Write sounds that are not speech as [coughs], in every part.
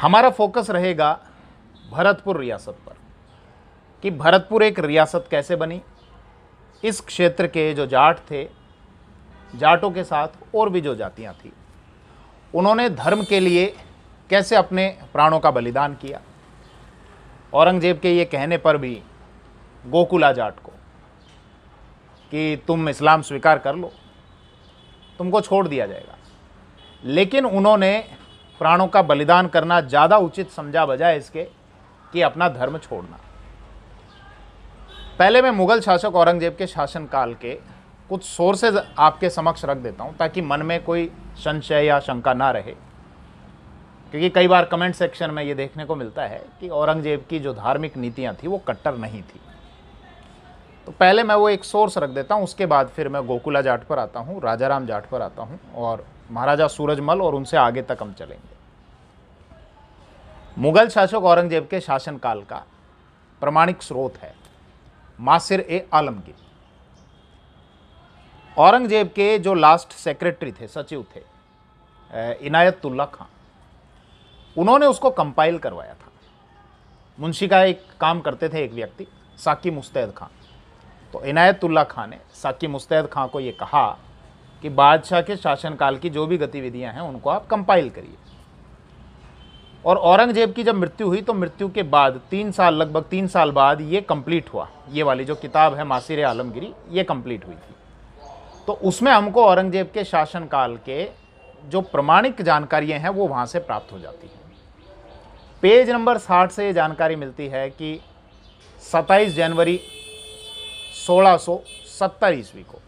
हमारा फोकस रहेगा भरतपुर रियासत पर कि भरतपुर एक रियासत कैसे बनी इस क्षेत्र के जो जाट थे जाटों के साथ और भी जो जातियां थी उन्होंने धर्म के लिए कैसे अपने प्राणों का बलिदान किया औरंगजेब के ये कहने पर भी गोकुला जाट को कि तुम इस्लाम स्वीकार कर लो तुमको छोड़ दिया जाएगा लेकिन उन्होंने प्राणों का बलिदान करना ज़्यादा उचित समझा बजाय इसके कि अपना धर्म छोड़ना पहले मैं मुगल शासक औरंगजेब के शासनकाल के कुछ सोर्सेज आपके समक्ष रख देता हूँ ताकि मन में कोई संशय या शंका ना रहे क्योंकि कई बार कमेंट सेक्शन में ये देखने को मिलता है कि औरंगजेब की जो धार्मिक नीतियाँ थी वो कट्टर नहीं थी तो पहले मैं वो एक सोर्स रख देता हूँ उसके बाद फिर मैं गोकुला जाट पर आता हूँ राजाराम जाट पर आता हूँ और महाराजा सूरजमल और उनसे आगे तक हम चलेंगे मुगल शासक औरंगजेब के शासनकाल का प्रमाणिक स्रोत है मासिर ए आलमगीर औरंगजेब के जो लास्ट सेक्रेटरी थे सचिव थे इनायतुल्ला खां उन्होंने उसको कंपाइल करवाया था मुंशी का एक काम करते थे एक व्यक्ति साकी मुस्तैद खां तो इनायतुल्ला खां ने साकी मुस्तैद खां को ये कहा कि बादशाह के शासनकाल की जो भी गतिविधियां हैं उनको आप कंपाइल करिए और औरंगजेब की जब मृत्यु हुई तो मृत्यु के बाद तीन साल लगभग तीन साल बाद ये कंप्लीट हुआ ये वाली जो किताब है मासिर आलमगिरी ये कंप्लीट हुई थी तो उसमें हमको औरंगजेब के शासनकाल के जो प्रमाणिक जानकारियाँ हैं वो वहाँ से प्राप्त हो जाती हैं पेज नंबर साठ से ये जानकारी मिलती है कि सत्ताईस जनवरी सत्तर ईस्वी को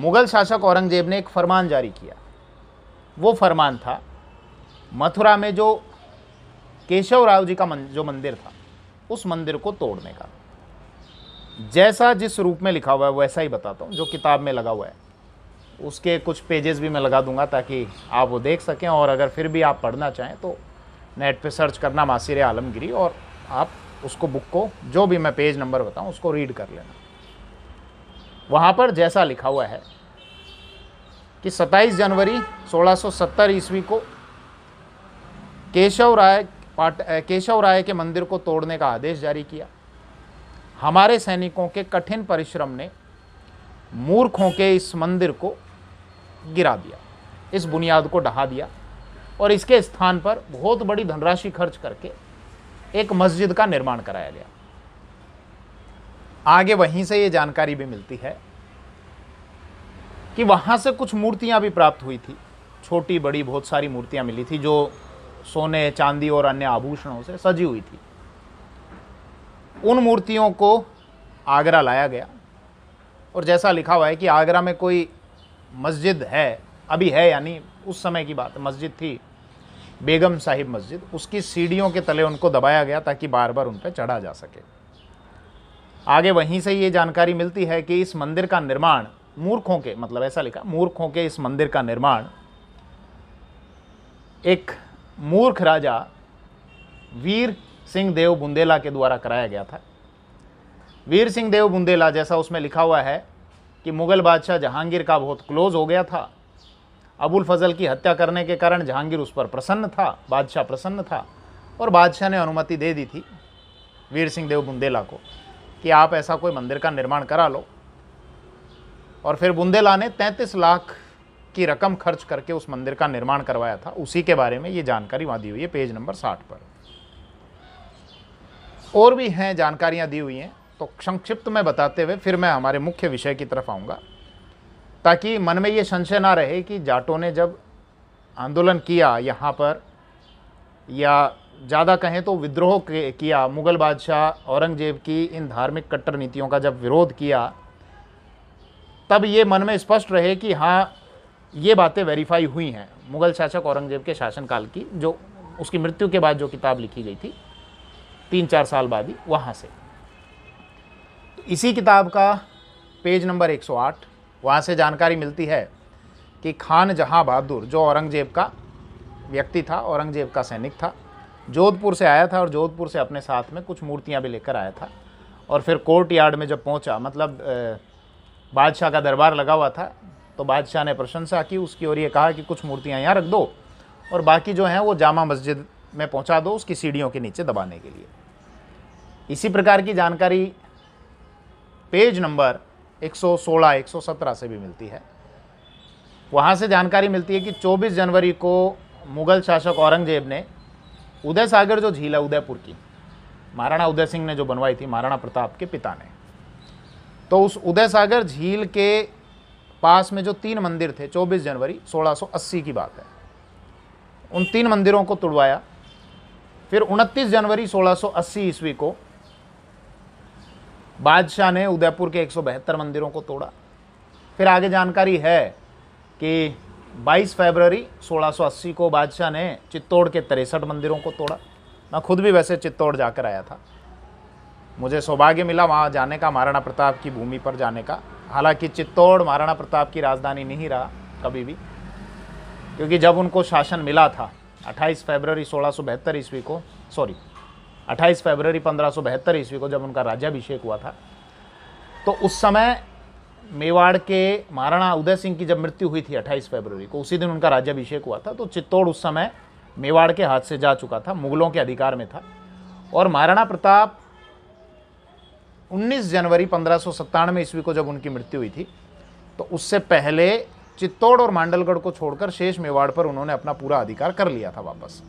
मुग़ल शासक औरंगज़ेब ने एक फरमान जारी किया वो फरमान था मथुरा में जो केशव राव जी का मन, जो मंदिर था उस मंदिर को तोड़ने का जैसा जिस रूप में लिखा हुआ है वैसा ही बताता हूँ जो किताब में लगा हुआ है उसके कुछ पेजेस भी मैं लगा दूंगा ताकि आप वो देख सकें और अगर फिर भी आप पढ़ना चाहें तो नेट पे सर्च करना मासिर आलमगिरी और आप उसको बुक को जो भी मैं पेज नंबर बताऊँ उसको रीड कर लेना वहाँ पर जैसा लिखा हुआ है कि 27 जनवरी 1670 ईस्वी को केशव राय पाट केशव राय के मंदिर को तोड़ने का आदेश जारी किया हमारे सैनिकों के कठिन परिश्रम ने मूर्खों के इस मंदिर को गिरा दिया इस बुनियाद को ढहा दिया और इसके स्थान पर बहुत बड़ी धनराशि खर्च करके एक मस्जिद का निर्माण कराया गया आगे वहीं से ये जानकारी भी मिलती है कि वहाँ से कुछ मूर्तियाँ भी प्राप्त हुई थी छोटी बड़ी बहुत सारी मूर्तियाँ मिली थी जो सोने चांदी और अन्य आभूषणों से सजी हुई थी उन मूर्तियों को आगरा लाया गया और जैसा लिखा हुआ है कि आगरा में कोई मस्जिद है अभी है यानी उस समय की बात मस्जिद थी बेगम साहिब मस्जिद उसकी सीढ़ियों के तले उनको दबाया गया ताकि बार बार उन पर चढ़ा जा सके आगे वहीं से ये जानकारी मिलती है कि इस मंदिर का निर्माण मूर्खों के मतलब ऐसा लिखा मूर्खों के इस मंदिर का निर्माण एक मूर्ख राजा वीर सिंह देव बुंदेला के द्वारा कराया गया था वीर सिंह देव बुंदेला जैसा उसमें लिखा हुआ है कि मुग़ल बादशाह जहांगीर का बहुत क्लोज हो गया था अबुल फजल की हत्या करने के कारण जहांगीर उस पर प्रसन्न था बादशाह प्रसन्न था और बादशाह ने अनुमति दे दी थी वीर सिंह देव बुंदेला को कि आप ऐसा कोई मंदिर का निर्माण करा लो और फिर बुंदेला ने तैंतीस लाख की रकम खर्च करके उस मंदिर का निर्माण करवाया था उसी के बारे में ये जानकारी वहाँ दी हुई है पेज नंबर साठ पर और भी हैं जानकारियाँ दी हुई हैं तो संक्षिप्त में बताते हुए फिर मैं हमारे मुख्य विषय की तरफ आऊँगा ताकि मन में ये संशय ना रहे कि जाटों ने जब आंदोलन किया यहाँ पर या ज़्यादा कहें तो विद्रोह किया मुग़ल बादशाह औरंगजेब की इन धार्मिक कट्टर नीतियों का जब विरोध किया तब ये मन में स्पष्ट रहे कि हाँ ये बातें वेरीफाई हुई हैं मुग़ल शासक औरंगजेब के शासनकाल की जो उसकी मृत्यु के बाद जो किताब लिखी गई थी तीन चार साल बाद ही वहाँ से तो इसी किताब का पेज नंबर 108 वहाँ से जानकारी मिलती है कि खान जहाँ बहादुर जो औरंगजेब का व्यक्ति था औरंगजेब का सैनिक था जोधपुर से आया था और जोधपुर से अपने साथ में कुछ मूर्तियाँ भी लेकर आया था और फिर कोर्ट यार्ड में जब पहुँचा मतलब बादशाह का दरबार लगा हुआ था तो बादशाह ने प्रशंसा की उसकी और ये कहा कि कुछ मूर्तियाँ यहाँ रख दो और बाकी जो हैं वो जामा मस्जिद में पहुँचा दो उसकी सीढ़ियों के नीचे दबाने के लिए इसी प्रकार की जानकारी पेज नंबर 116, 117 से भी मिलती है वहाँ से जानकारी मिलती है कि 24 जनवरी को मुग़ल शासक औरंगजेब ने उदय सागर जो झील है उदयपुर की महाराणा उदय सिंह ने जो बनवाई थी महाराणा प्रताप के पिता ने तो उस उदय सागर झील के पास में जो तीन मंदिर थे 24 जनवरी 1680 की बात है उन तीन मंदिरों को तुड़वाया फिर 29 जनवरी 1680 ईस्वी को बादशाह ने उदयपुर के एक मंदिरों को तोड़ा फिर आगे जानकारी है कि 22 फरवरी 1680 को बादशाह ने चित्तौड़ के तिरसठ मंदिरों को तोड़ा मैं खुद भी वैसे चित्तौड़ जाकर आया था मुझे सौभाग्य मिला वहाँ जाने का महाराणा प्रताप की भूमि पर जाने का हालांकि चित्तौड़ महाराणा प्रताप की राजधानी नहीं रहा कभी भी क्योंकि जब उनको शासन मिला था 28 फरवरी सोलह ईस्वी को सॉरी 28 फरवरी पंद्रह ईस्वी को जब उनका राज्याभिषेक हुआ था तो उस समय मेवाड़ के महाराणा उदय सिंह की जब मृत्यु हुई थी 28 फरवरी को उसी दिन उनका राज्याभिषेक हुआ था तो चित्तौड़ उस समय मेवाड़ के हाथ से जा चुका था मुगलों के अधिकार में था और महाराणा प्रताप 19 जनवरी पंद्रह सौ ईस्वी को जब उनकी मृत्यु हुई थी तो उससे पहले चित्तौड़ और मांडलगढ़ को छोड़कर शेष मेवाड़ पर उन्होंने अपना पूरा अधिकार कर लिया था वापस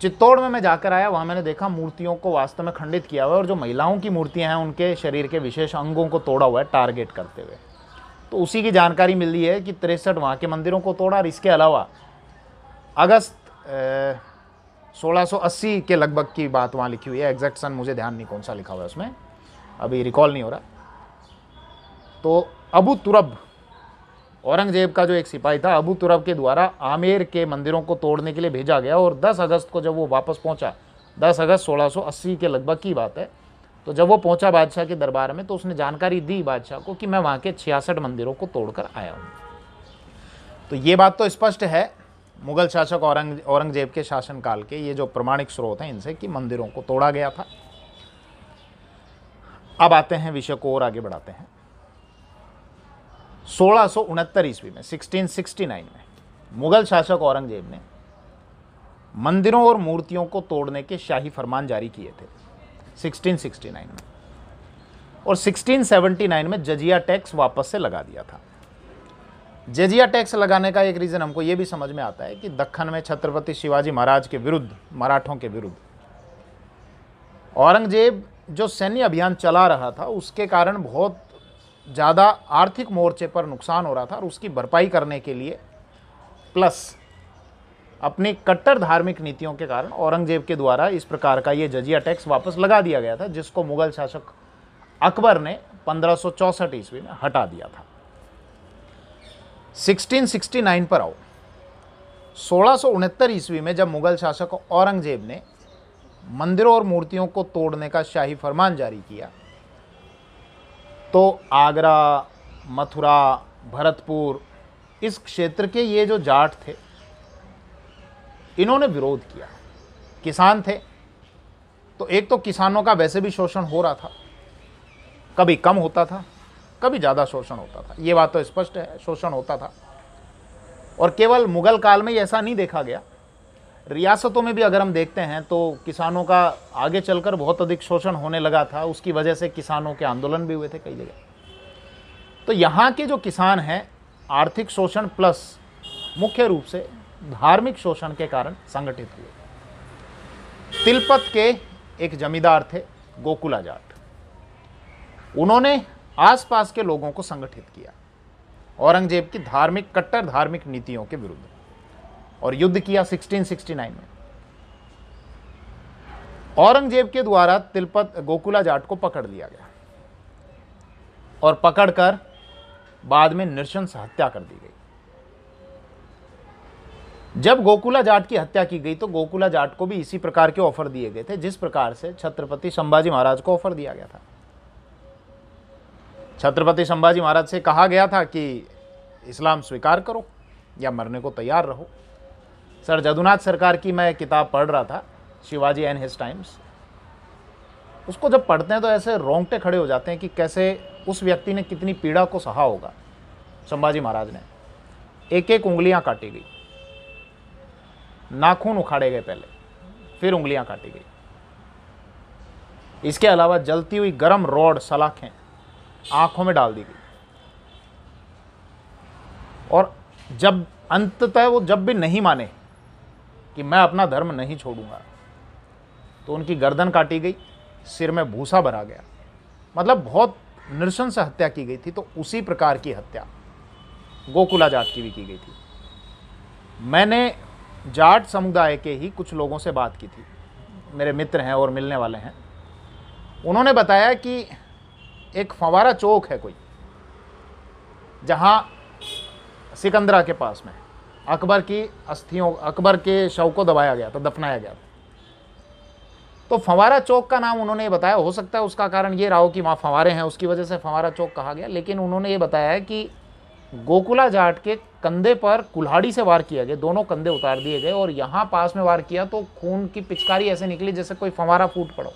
चित्तौड़ में मैं जाकर आया वहाँ मैंने देखा मूर्तियों को वास्तव में खंडित किया हुआ है और जो महिलाओं की मूर्तियाँ हैं उनके शरीर के विशेष अंगों को तोड़ा हुआ है टारगेट करते हुए तो उसी की जानकारी मिली है कि तिरसठ वहाँ के मंदिरों को तोड़ा और इसके अलावा अगस्त सोलह के लगभग की बात वहाँ लिखी हुई है एग्जैक्ट सन मुझे ध्यान नहीं कौन सा लिखा हुआ है उसमें अभी रिकॉल नहीं हो रहा तो अबू तुरब औरंगजेब का जो एक सिपाही था अबू तुरब के द्वारा आमेर के मंदिरों को तोड़ने के लिए भेजा गया और 10 अगस्त को जब वो वापस पहुंचा 10 अगस्त 1680 के लगभग की बात है तो जब वो पहुंचा बादशाह के दरबार में तो उसने जानकारी दी बादशाह को कि मैं वहाँ के छियासठ मंदिरों को तोड़कर आया हूँ तो ये बात तो स्पष्ट है मुगल शासक औरंग औरंगजेब के शासनकाल के ये जो प्रमाणिक स्रोत हैं इनसे कि मंदिरों को तोड़ा गया था अब आते हैं विषय को और आगे बढ़ाते हैं सोलह सौ उनहत्तर ईस्वी में 1669 में मुगल शासक औरंगजेब ने मंदिरों और मूर्तियों को तोड़ने के शाही फरमान जारी किए थे 1669 में और 1679 में जजिया टैक्स वापस से लगा दिया था जजिया टैक्स लगाने का एक रीज़न हमको ये भी समझ में आता है कि दखन में छत्रपति शिवाजी महाराज के विरुद्ध मराठों के विरुद्ध औरंगजेब जो सैन्य अभियान चला रहा था उसके कारण बहुत ज़्यादा आर्थिक मोर्चे पर नुकसान हो रहा था और उसकी भरपाई करने के लिए प्लस अपनी कट्टर धार्मिक नीतियों के कारण औरंगजेब के द्वारा इस प्रकार का ये जजिया टैक्स वापस लगा दिया गया था जिसको मुगल शासक अकबर ने पंद्रह ईस्वी में हटा दिया था 1669 पर आओ सोलह ईस्वी में जब मुगल शासक औरंगजेब ने मंदिरों और मूर्तियों को तोड़ने का शाही फरमान जारी किया तो आगरा मथुरा भरतपुर इस क्षेत्र के ये जो जाट थे इन्होंने विरोध किया किसान थे तो एक तो किसानों का वैसे भी शोषण हो रहा था कभी कम होता था कभी ज़्यादा शोषण होता था ये बात तो स्पष्ट है शोषण होता था और केवल मुगल काल में ऐसा नहीं देखा गया रियासतों में भी अगर हम देखते हैं तो किसानों का आगे चलकर बहुत अधिक शोषण होने लगा था उसकी वजह से किसानों के आंदोलन भी हुए थे कई जगह तो यहाँ के जो किसान हैं आर्थिक शोषण प्लस मुख्य रूप से धार्मिक शोषण के कारण संगठित हुए तिलपत के एक जमींदार थे गोकुला जाट उन्होंने आसपास के लोगों को संगठित किया औरंगजेब की धार्मिक कट्टर धार्मिक नीतियों के विरुद्ध और युद्ध किया 1669 में औरंगजेब के द्वारा तिलपत गोकुला जाट को पकड़ लिया गया और पकड़कर बाद में नृशंस हत्या कर दी गई जब गोकुला जाट की हत्या की गई तो गोकुला जाट को भी इसी प्रकार के ऑफर दिए गए थे जिस प्रकार से छत्रपति संभाजी महाराज को ऑफर दिया गया था छत्रपति संभाजी महाराज से कहा गया था कि इस्लाम स्वीकार करो या मरने को तैयार रहो सर जदुनाथ सरकार की मैं किताब पढ़ रहा था शिवाजी एंड हिस टाइम्स उसको जब पढ़ते हैं तो ऐसे रोंगटे खड़े हो जाते हैं कि कैसे उस व्यक्ति ने कितनी पीड़ा को सहा होगा संभाजी महाराज ने एक एक उंगलियां काटी गई नाखून उखाड़े गए पहले फिर उंगलियां काटी गई इसके अलावा जलती हुई गर्म रॉड सलाखें आंखों में डाल दी गई और जब अंततः वो जब भी नहीं माने कि मैं अपना धर्म नहीं छोड़ूंगा तो उनकी गर्दन काटी गई सिर में भूसा भरा गया मतलब बहुत नृशंस हत्या की गई थी तो उसी प्रकार की हत्या गोकुला जाट की भी की गई थी मैंने जाट समुदाय के ही कुछ लोगों से बात की थी मेरे मित्र हैं और मिलने वाले हैं उन्होंने बताया कि एक फवारा चौक है कोई जहाँ सिकंदरा के पास में अकबर की अस्थियों अकबर के शव को दबाया गया था दफनाया गया था तो फंवारा चौक का नाम उन्होंने ये बताया हो सकता है उसका कारण ये रहा हो कि वहाँ फंवारे हैं उसकी वजह से फंवारा चौक कहा गया लेकिन उन्होंने ये बताया है कि गोकुला जाट के कंधे पर कुल्हाड़ी से वार किया गया दोनों कंधे उतार दिए गए और यहाँ पास में वार किया तो खून की पिचकारी ऐसे निकली जैसे कोई फंवारा फूट पड़ो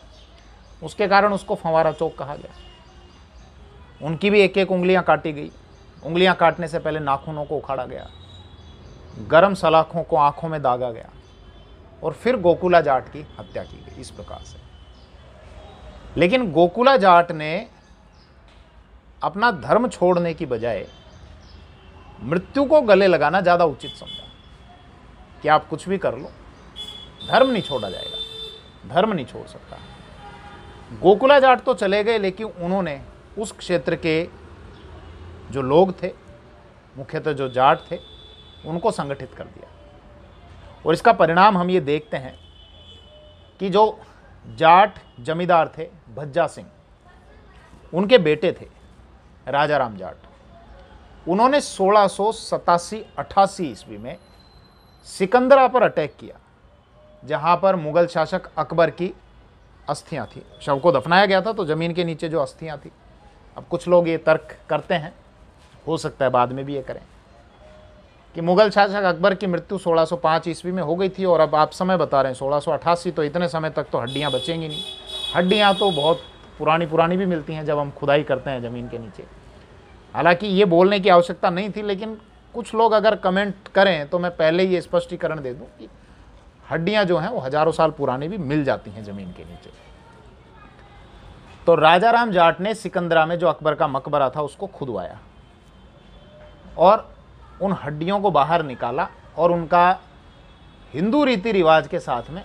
उसके कारण उसको फंवारा चौक कहा गया उनकी भी एक एक उंगलियाँ काटी गई उंगलियाँ काटने से पहले नाखूनों को उखाड़ा गया गर्म सलाखों को आंखों में दागा गया और फिर गोकुला जाट की हत्या की गई इस प्रकार से लेकिन गोकुला जाट ने अपना धर्म छोड़ने की बजाय मृत्यु को गले लगाना ज़्यादा उचित समझा कि आप कुछ भी कर लो धर्म नहीं छोड़ा जाएगा धर्म नहीं छोड़ सकता गोकुला जाट तो चले गए लेकिन उन्होंने उस क्षेत्र के जो लोग थे मुख्यतः जो जाट थे उनको संगठित कर दिया और इसका परिणाम हम ये देखते हैं कि जो जाट जमींदार थे भज्जा सिंह उनके बेटे थे राजा राम जाट उन्होंने सोलह सौ सतासी अठासी ईस्वी में सिकंदरा पर अटैक किया जहाँ पर मुगल शासक अकबर की अस्थियाँ थी शव को दफनाया गया था तो ज़मीन के नीचे जो अस्थियाँ थी अब कुछ लोग ये तर्क करते हैं हो सकता है बाद में भी ये करें कि मुगल शासक अकबर की मृत्यु 1605 ईस्वी में हो गई थी और अब आप समय बता रहे हैं सोलह तो इतने समय तक तो हड्डियाँ बचेंगी नहीं हड्डियाँ तो बहुत पुरानी पुरानी भी मिलती हैं जब हम खुदाई करते हैं ज़मीन के नीचे हालांकि ये बोलने की आवश्यकता नहीं थी लेकिन कुछ लोग अगर कमेंट करें तो मैं पहले ही स्पष्टीकरण दे दूँ कि हड्डियाँ जो हैं वो हज़ारों साल पुरानी भी मिल जाती हैं ज़मीन के नीचे तो राजा राम जाट ने सिकंदरा में जो अकबर का मकबरा था उसको खुदवाया और उन हड्डियों को बाहर निकाला और उनका हिंदू रीति रिवाज के साथ में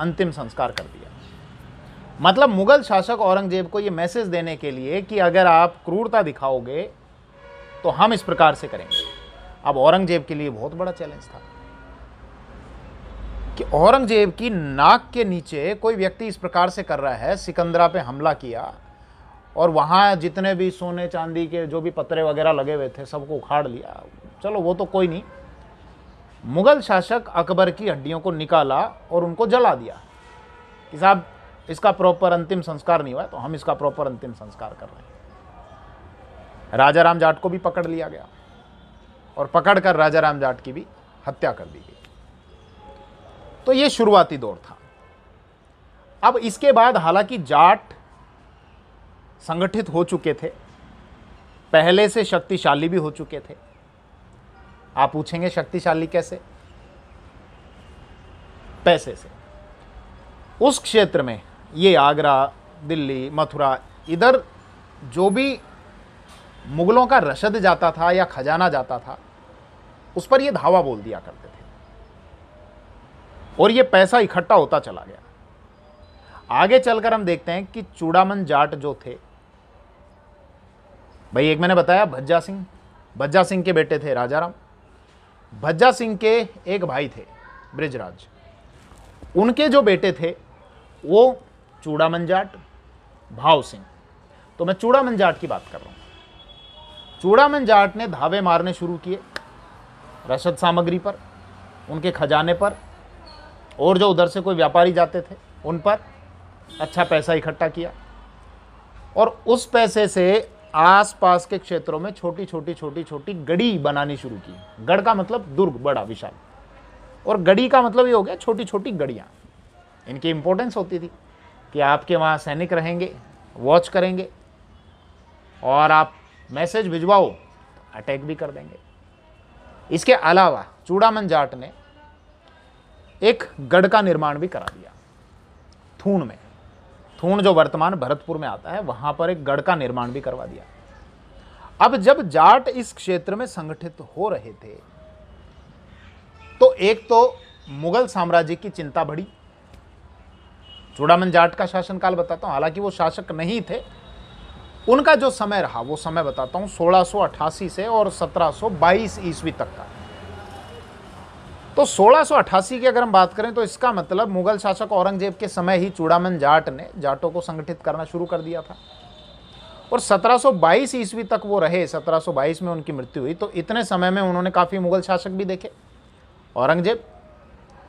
अंतिम संस्कार कर दिया मतलब मुगल शासक औरंगजेब को ये मैसेज देने के लिए कि अगर आप क्रूरता दिखाओगे तो हम इस प्रकार से करेंगे अब औरंगजेब के लिए बहुत बड़ा चैलेंज था कि औरंगजेब की नाक के नीचे कोई व्यक्ति इस प्रकार से कर रहा है सिकंदरा पे हमला किया और वहाँ जितने भी सोने चांदी के जो भी पत्रे वगैरह लगे हुए थे सबको उखाड़ लिया चलो वो तो कोई नहीं मुग़ल शासक अकबर की हड्डियों को निकाला और उनको जला दिया कि साहब इसका प्रॉपर अंतिम संस्कार नहीं हुआ तो हम इसका प्रॉपर अंतिम संस्कार कर रहे हैं राजा राम जाट को भी पकड़ लिया गया और पकड़कर राजा राम जाट की भी हत्या कर दी गई तो ये शुरुआती दौर था अब इसके बाद हालांकि जाट संगठित हो चुके थे पहले से शक्तिशाली भी हो चुके थे आप पूछेंगे शक्तिशाली कैसे पैसे से उस क्षेत्र में ये आगरा दिल्ली मथुरा इधर जो भी मुगलों का रशद जाता था या खजाना जाता था उस पर ये धावा बोल दिया करते थे और ये पैसा इकट्ठा होता चला गया आगे चलकर हम देखते हैं कि चूड़ामन जाट जो थे भाई एक मैंने बताया भज्जा सिंह भज्जा सिंह के बेटे थे राजाराम भज्जा सिंह के एक भाई थे ब्रिजराज उनके जो बेटे थे वो चूड़ा मंजाट भाव सिंह तो मैं चूड़ा मंजाट की बात कर रहा हूँ चूड़ा मंजाट ने धावे मारने शुरू किए रसद सामग्री पर उनके खजाने पर और जो उधर से कोई व्यापारी जाते थे उन पर अच्छा पैसा इकट्ठा किया और उस पैसे से आसपास के क्षेत्रों में छोटी छोटी छोटी छोटी गढ़ी बनानी शुरू की गढ़ का मतलब दुर्ग बड़ा विशाल और गढ़ी का मतलब ये हो गया छोटी छोटी गढ़ियाँ इनकी इम्पोर्टेंस होती थी कि आपके वहाँ सैनिक रहेंगे वॉच करेंगे और आप मैसेज भिजवाओ तो अटैक भी कर देंगे इसके अलावा चूड़ामन जाट ने एक गढ़ का निर्माण भी करा दिया थून में थून जो वर्तमान भरतपुर में आता है वहां पर एक गढ़ का निर्माण भी करवा दिया अब जब जाट इस क्षेत्र में संगठित हो रहे थे तो एक तो मुगल साम्राज्य की चिंता बढ़ी चूड़ामन जाट का शासनकाल बताता हूं हालांकि वो शासक नहीं थे उनका जो समय रहा वो समय बताता हूं सोलह से और 1722 ईस्वी तक का तो सोलह की अगर हम बात करें तो इसका मतलब मुगल शासक औरंगजेब के समय ही चूड़ामन जाट ने जाटों को संगठित करना शुरू कर दिया था और 1722 ईस्वी तक वो रहे 1722 में उनकी मृत्यु हुई तो इतने समय में उन्होंने काफ़ी मुगल शासक भी देखे औरंगजेब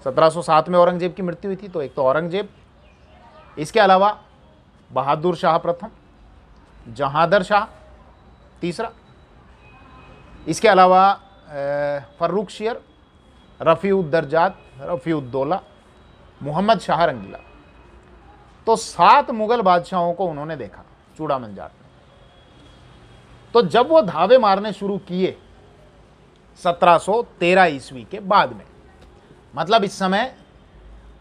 1707 में औरंगजेब की मृत्यु हुई थी तो एक तो औरंगजेब इसके अलावा बहादुर शाह प्रथम जहादर शाह तीसरा इसके अलावा फर्रुख शेयर रफी रफ़ीउद्दौला मोहम्मद शाह रंगीला तो सात मुग़ल बादशाहों को उन्होंने देखा चूड़ा मंजार ने तो जब वो धावे मारने शुरू किए 1713 ईस्वी के बाद में मतलब इस समय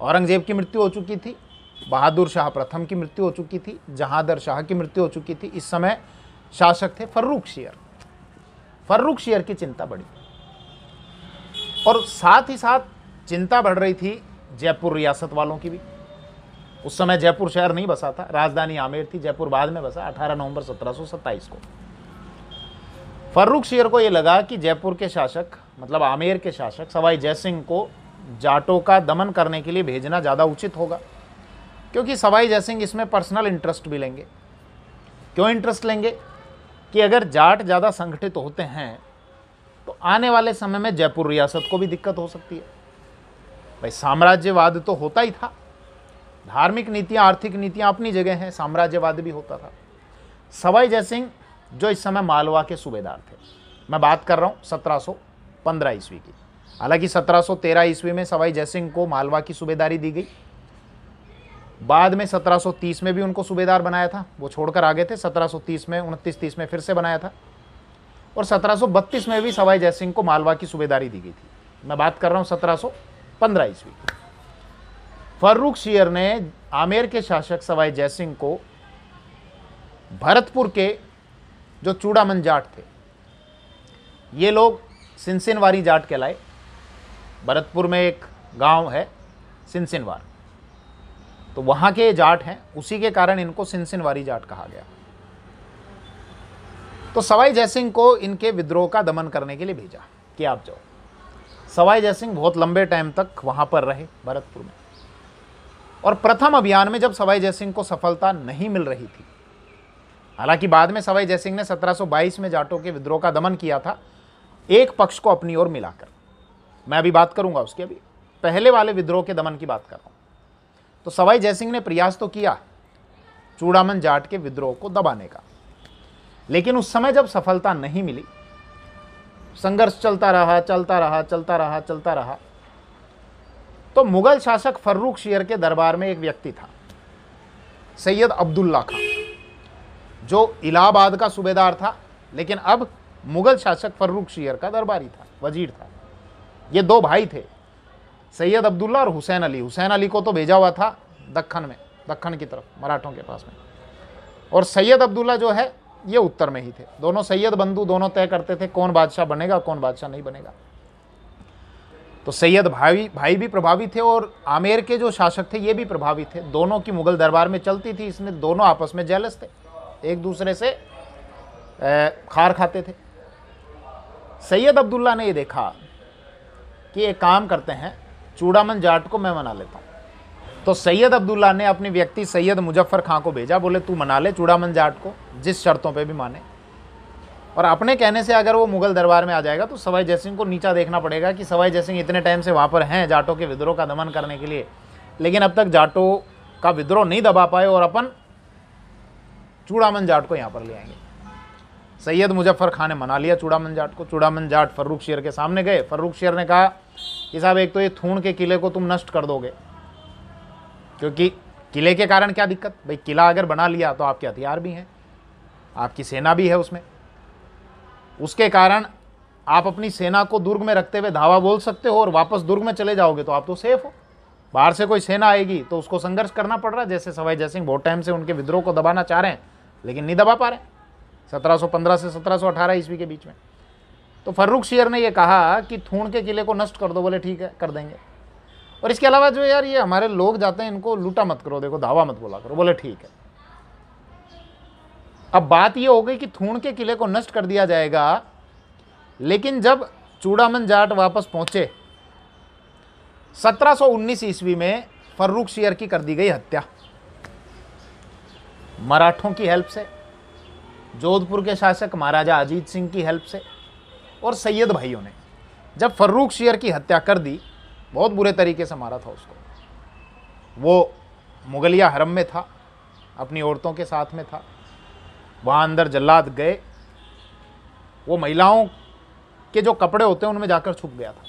औरंगज़ेब की मृत्यु हो चुकी थी बहादुर शाह प्रथम की मृत्यु हो चुकी थी जहादर शाह की मृत्यु हो चुकी थी इस समय शासक थे फर्रुख शेयर फर्रुख शेयर की चिंता बढ़ी और साथ ही साथ चिंता बढ़ रही थी जयपुर रियासत वालों की भी उस समय जयपुर शहर नहीं बसा था राजधानी आमेर थी जयपुर बाद में बसा 18 नवंबर 1727 को फर्रुख शेर को ये लगा कि जयपुर के शासक मतलब आमेर के शासक सवाई जयसिंह को जाटों का दमन करने के लिए भेजना ज़्यादा उचित होगा क्योंकि सवाई जयसिंह इसमें पर्सनल इंटरेस्ट भी लेंगे क्यों इंटरेस्ट लेंगे कि अगर जाट ज़्यादा संगठित होते हैं तो आने वाले समय में जयपुर रियासत को भी दिक्कत हो सकती है भाई साम्राज्यवाद तो होता ही था धार्मिक नीतियाँ आर्थिक नीतियाँ अपनी जगह हैं साम्राज्यवाद भी होता था सवाई जय सिंह जो इस समय मालवा के सूबेदार थे मैं बात कर रहा हूँ सत्रह सौ पंद्रह ईस्वी की हालांकि सत्रह सौ तेरह ईस्वी में सवाई जय सिंह को मालवा की सूबेदारी दी गई बाद में 1730 में भी उनको सूबेदार बनाया था वो छोड़कर आ गए थे 1730 में उनतीस तीस में फिर से बनाया था और 1732 में भी सवाई जयसिंह को मालवा की सूबेदारी दी गई थी मैं बात कर रहा हूँ पंद्रह ईस्वी फर्रुख शेर ने आमेर के शासक सवाई जयसिंह को भरतपुर के जो चूड़ामन जाट थे ये लोग सिनसिनवारी जाट कहलाए भरतपुर में एक गांव है सिनसिनवार तो वहाँ के जाट हैं उसी के कारण इनको सिनसिनवारी जाट कहा गया तो सवाई जयसिंह को इनके विद्रोह का दमन करने के लिए भेजा कि आप जाओ सवाई जयसिंह बहुत लंबे टाइम तक वहाँ पर रहे भरतपुर में और प्रथम अभियान में जब सवाई जयसिंह को सफलता नहीं मिल रही थी हालांकि बाद में सवाई जयसिंह ने 1722 में जाटों के विद्रोह का दमन किया था एक पक्ष को अपनी ओर मिलाकर मैं अभी बात करूंगा उसके अभी पहले वाले विद्रोह के दमन की बात कर रहा हूँ तो सवाई जयसिंह ने प्रयास तो किया चूड़ामन जाट के विद्रोह को दबाने का लेकिन उस समय जब सफलता नहीं मिली संघर्ष चलता रहा चलता रहा चलता रहा चलता रहा तो मुगल शासक फर्रुख शेर के दरबार में एक व्यक्ति था सैयद अब्दुल्ला खान जो इलाहाबाद का सूबेदार था लेकिन अब मुगल शासक फर्रुख शेर का दरबारी था वजीर था ये दो भाई थे सैयद अब्दुल्ला और हुसैन अली हुसैन अली को तो भेजा हुआ था दखन में दखन की तरफ मराठों के पास में और सैयद अब्दुल्ला जो है ये उत्तर में ही थे दोनों सैयद बंधु दोनों तय करते थे कौन बादशाह बनेगा कौन बादशाह नहीं बनेगा तो सैयद भाई भाई भी प्रभावी थे और आमेर के जो शासक थे ये भी प्रभावी थे दोनों की मुगल दरबार में चलती थी इसमें दोनों आपस में जेलस थे एक दूसरे से खार खाते थे सैयद अब्दुल्ला ने ये देखा कि एक काम करते हैं चूड़ामन जाट को मैं मना लेता हूँ तो सैयद अब्दुल्ला ने अपनी व्यक्ति सैयद मुजफ्फर खां को भेजा बोले तू मना ले चूड़ामन जाट को जिस शर्तों पे भी माने और अपने कहने से अगर वो मुगल दरबार में आ जाएगा तो सवाई जयसिंह को नीचा देखना पड़ेगा कि सवाई जयसिंह इतने टाइम से वहाँ पर हैं जाटों के विद्रोह का दमन करने के लिए लेकिन अब तक जाटों का विद्रोह नहीं दबा पाए और अपन चूड़ामन जाट को यहाँ पर ले आएंगे सैयद मुजफ्फर खां ने मना लिया चूड़ामन जाट को चूड़ामन जाट फर्रुख शेर के सामने गए फर्रुख शेर ने कहा कि साहब एक तो ये थूण के किले को तुम नष्ट कर दोगे क्योंकि किले के कारण क्या दिक्कत भाई किला अगर बना लिया तो आपके हथियार भी हैं आपकी सेना भी है उसमें उसके कारण आप अपनी सेना को दुर्ग में रखते हुए धावा बोल सकते हो और वापस दुर्ग में चले जाओगे तो आप तो सेफ हो बाहर से कोई सेना आएगी तो उसको संघर्ष करना पड़ रहा है जैसे सवाई जय सिंह बहुत टाइम से उनके विद्रोह को दबाना चाह रहे हैं लेकिन नहीं दबा पा रहे 1715 से 1718 ईस्वी के बीच में तो फर्रुख शेयर ने यह कहा कि थूण के किले को नष्ट कर दो बोले ठीक है कर देंगे और इसके अलावा जो यार ये हमारे लोग जाते हैं इनको लूटा मत करो देखो धावा मत बोला करो बोले ठीक है अब बात ये हो गई कि थूण के किले को नष्ट कर दिया जाएगा लेकिन जब चूड़ामन जाट वापस पहुंचे 1719 ईस्वी में फर्रुख शेयर की कर दी गई हत्या मराठों की हेल्प से जोधपुर के शासक महाराजा अजीत सिंह की हेल्प से और सैयद भाइयों ने जब फर्रुख शेयर की हत्या कर दी बहुत बुरे तरीके से मारा था उसको वो मुगलिया हरम में था अपनी औरतों के साथ में था वहाँ अंदर जल्लाद गए वो महिलाओं के जो कपड़े होते हैं उनमें जाकर छुप गया था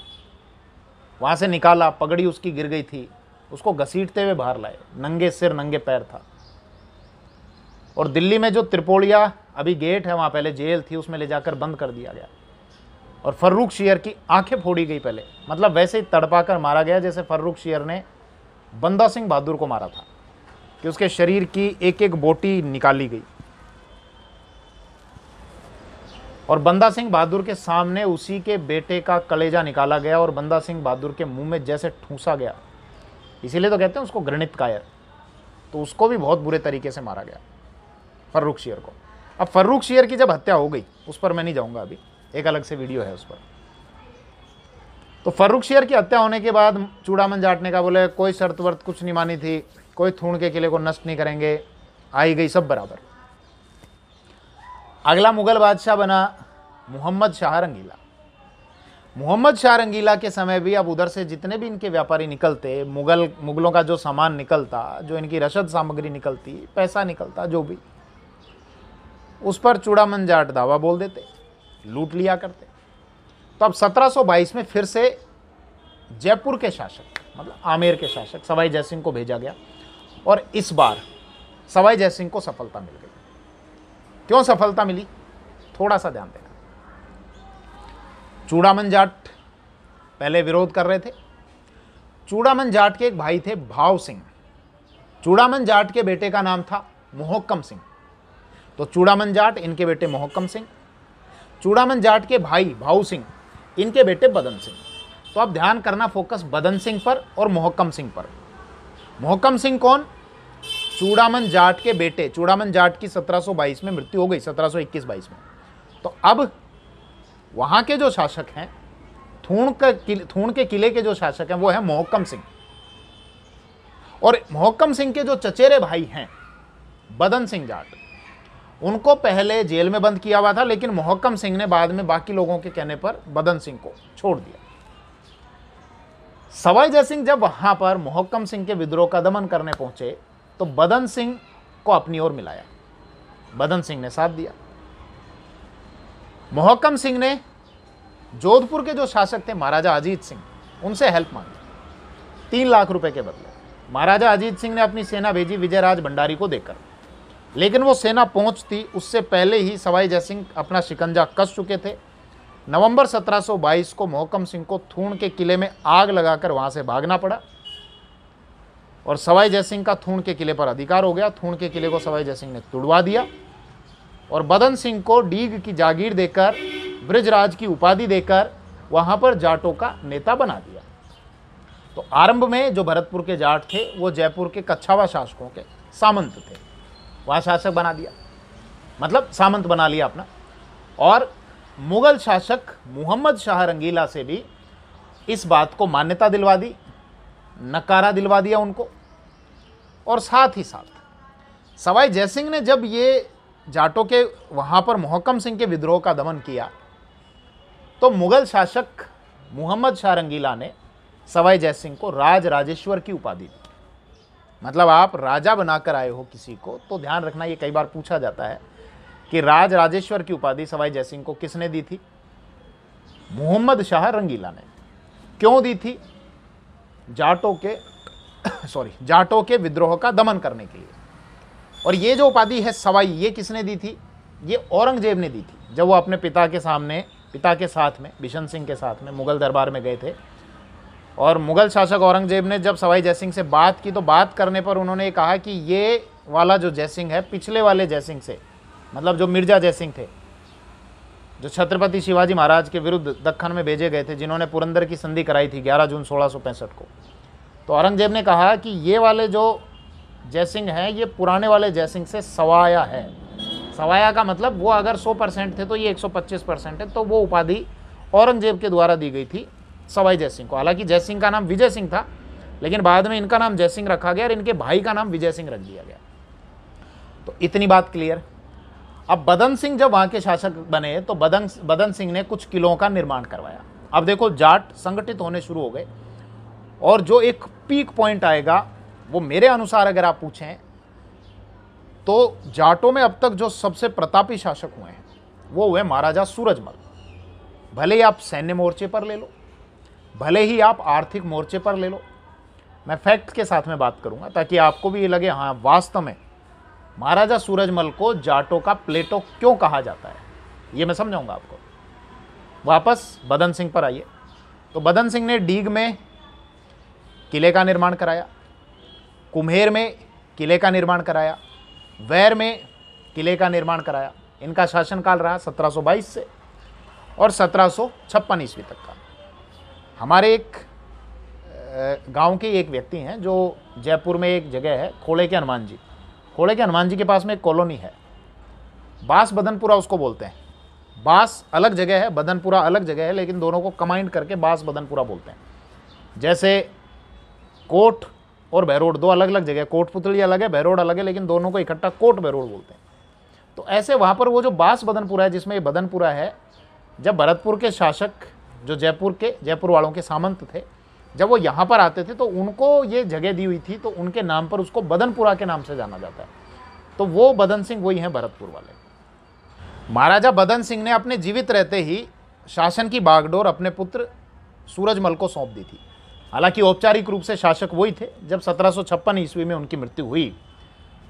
वहाँ से निकाला पगड़ी उसकी गिर गई थी उसको घसीटते हुए बाहर लाए नंगे सिर नंगे पैर था और दिल्ली में जो त्रिपोलिया अभी गेट है वहाँ पहले जेल थी उसमें ले जाकर बंद कर दिया गया और फर्रुख शेयर की आंखें फोड़ी गई पहले मतलब वैसे ही तड़पा कर मारा गया जैसे फर्रुख शेयर ने बंदा सिंह बहादुर को मारा था कि उसके शरीर की एक एक बोटी निकाली गई और बंदा सिंह बहादुर के सामने उसी के बेटे का कलेजा निकाला गया और बंदा सिंह बहादुर के मुंह में जैसे ठूसा गया इसीलिए तो कहते हैं उसको घृणित कायर तो उसको भी बहुत बुरे तरीके से मारा गया फर्रुख शेयर को अब फर्रुख शेयर की जब हत्या हो गई उस पर मैं नहीं जाऊँगा अभी एक अलग से वीडियो है उस पर तो फर्रुख शेर की हत्या होने के बाद चूड़ामन जाटने का बोले कोई शर्त वर्त कुछ नहीं मानी थी कोई थूण के किले को नष्ट नहीं करेंगे आई गई सब बराबर अगला मुगल बादशाह बना मोहम्मद शाह रंगीला मोहम्मद शाह रंगीला के समय भी अब उधर से जितने भी इनके व्यापारी निकलते मुगल मुगलों का जो सामान निकलता जो इनकी रसद सामग्री निकलती पैसा निकलता जो भी उस पर चूड़ामन जाट दावा बोल देते लूट लिया करते तो अब 1722 में फिर से जयपुर के शासक मतलब आमेर के शासक सवाई जयसिंह को भेजा गया और इस बार सवाई जयसिंह को सफलता मिल गई क्यों सफलता मिली थोड़ा सा ध्यान देना चूड़ामन जाट पहले विरोध कर रहे थे चूड़ामन जाट के एक भाई थे भाव सिंह चूड़ामन जाट के बेटे का नाम था मोहक्कम सिंह तो चूड़ामन जाट इनके बेटे मोहक्कम सिंह चूड़ामन जाट के भाई भाऊ सिंह इनके बेटे बदन सिंह तो आप ध्यान करना फोकस बदन सिंह पर और मोहक्कम सिंह पर मोहक्कम सिंह कौन चूड़ामन जाट के बेटे चूड़ामन जाट की 1722 में मृत्यु हो गई 1721-22 में तो अब वहाँ के जो शासक हैं थूण का थूण के किले के जो शासक हैं वो हैं मोहक्कम सिंह और मोहक्कम सिंह के जो चचेरे भाई हैं बदन सिंह जाट उनको पहले जेल में बंद किया हुआ था लेकिन मोहक्कम सिंह ने बाद में बाकी लोगों के कहने पर बदन सिंह को छोड़ दिया सवाई जय सिंह जब वहां पर मोहक्कम सिंह के विद्रोह का दमन करने पहुंचे तो बदन सिंह को अपनी ओर मिलाया बदन सिंह ने साथ दिया मोहक्कम सिंह ने जोधपुर के जो शासक थे महाराजा अजीत सिंह उनसे हेल्प मांगी तीन लाख रुपए के बदले महाराजा अजीत सिंह ने अपनी सेना भेजी विजयराज भंडारी को देकर लेकिन वो सेना पहुंचती उससे पहले ही सवाई जयसिंह अपना शिकंजा कस चुके थे नवंबर 1722 को मोहकम सिंह को थूण के किले में आग लगाकर वहाँ से भागना पड़ा और सवाई जयसिंह का थूण के किले पर अधिकार हो गया थूण के किले को सवाई जयसिंह ने तुड़वा दिया और बदन सिंह को डीग की जागीर देकर ब्रजराज की उपाधि देकर वहाँ पर जाटों का नेता बना दिया तो आरंभ में जो भरतपुर के जाट थे वो जयपुर के कच्छावा शासकों के सामंत थे वहाँ शासक बना दिया मतलब सामंत बना लिया अपना और मुग़ल शासक मोहम्मद शाह रंगीला से भी इस बात को मान्यता दिलवा दी नकारा दिलवा दिया उनको और साथ ही साथ सवाई जयसिंह ने जब ये जाटों के वहाँ पर मोहक्कम सिंह के विद्रोह का दमन किया तो मुग़ल शासक मोहम्मद शाह रंगीला ने सवाई जयसिंह को राज राजेश्वर की उपाधि दी मतलब आप राजा बनाकर आए हो किसी को तो ध्यान रखना ये कई बार पूछा जाता है कि राज राजेश्वर की उपाधि सवाई जयसिंह को किसने दी थी मोहम्मद शाह रंगीला ने क्यों दी थी जाटों के सॉरी [coughs] जाटों के विद्रोह का दमन करने के लिए और ये जो उपाधि है सवाई ये किसने दी थी ये औरंगजेब ने दी थी जब वो अपने पिता के सामने पिता के साथ में बिशन सिंह के साथ में मुगल दरबार में गए थे और मुग़ल शासक औरंगजेब ने जब सवाई जयसिंह से बात की तो बात करने पर उन्होंने कहा कि ये वाला जो जयसिंह है पिछले वाले जयसिंह से मतलब जो मिर्ज़ा जयसिंह थे जो छत्रपति शिवाजी महाराज के विरुद्ध दक्खन में भेजे गए थे जिन्होंने पुरंदर की संधि कराई थी 11 जून सोलह को तो औरंगजेब ने कहा कि ये वाले जो जयसिंह हैं ये पुराने वाले जयसिंह से सवाया है सवाया का मतलब वो अगर 100 परसेंट थे तो ये 125 परसेंट है तो वो उपाधि औरंगजेब के द्वारा दी गई थी सवाई जयसिंह को हालांकि जयसिंह का नाम विजय सिंह था लेकिन बाद में इनका नाम जयसिंह रखा गया और इनके भाई का नाम विजय सिंह रख दिया गया तो इतनी बात क्लियर अब बदन सिंह जब वहाँ के शासक बने तो बदन बदन सिंह ने कुछ किलों का निर्माण करवाया अब देखो जाट संगठित होने शुरू हो गए और जो एक पीक पॉइंट आएगा वो मेरे अनुसार अगर आप पूछें तो जाटों में अब तक जो सबसे प्रतापी शासक हुए हैं वो हुए महाराजा सूरजमल भले ही आप सैन्य मोर्चे पर ले लो भले ही आप आर्थिक मोर्चे पर ले लो मैं फैक्ट के साथ में बात करूंगा ताकि आपको भी ये लगे हाँ वास्तव में महाराजा सूरजमल को जाटों का प्लेटो क्यों कहा जाता है ये मैं समझाऊंगा आपको वापस बदन सिंह पर आइए तो बदन सिंह ने डीग में किले का निर्माण कराया कुम्हेर में किले का निर्माण कराया वैर में किले का निर्माण कराया इनका शासनकाल रहा 1722 से और सत्रह ईस्वी तक का हमारे एक गांव के एक व्यक्ति हैं जो जयपुर में एक जगह है खोले के हनुमान जी खोले के हनुमान जी के पास में एक कॉलोनी है बास बदनपुरा उसको बोलते हैं बास अलग जगह है बदनपुरा अलग जगह है लेकिन दोनों को कमाइंड करके बास बदनपुरा बोलते हैं जैसे कोट और बैरोड दो अलग अलग जगह है कोटपुतली अलग है बैरोड अलग है लेकिन दोनों को इकट्ठा कोट बैरोड बोलते हैं तो ऐसे वहाँ पर वो जो बास बदनपुरा है जिसमें ये बदनपुरा है जब भरतपुर के शासक जो जयपुर के जयपुर वालों के सामंत थे जब वो यहाँ पर आते थे तो उनको ये जगह दी हुई थी तो उनके नाम पर उसको बदनपुरा के नाम से जाना जाता है तो वो बदन सिंह वही हैं भरतपुर वाले महाराजा बदन सिंह ने अपने जीवित रहते ही शासन की बागडोर अपने पुत्र सूरजमल को सौंप दी थी हालांकि औपचारिक रूप से शासक वही थे जब सत्रह ईस्वी में उनकी मृत्यु हुई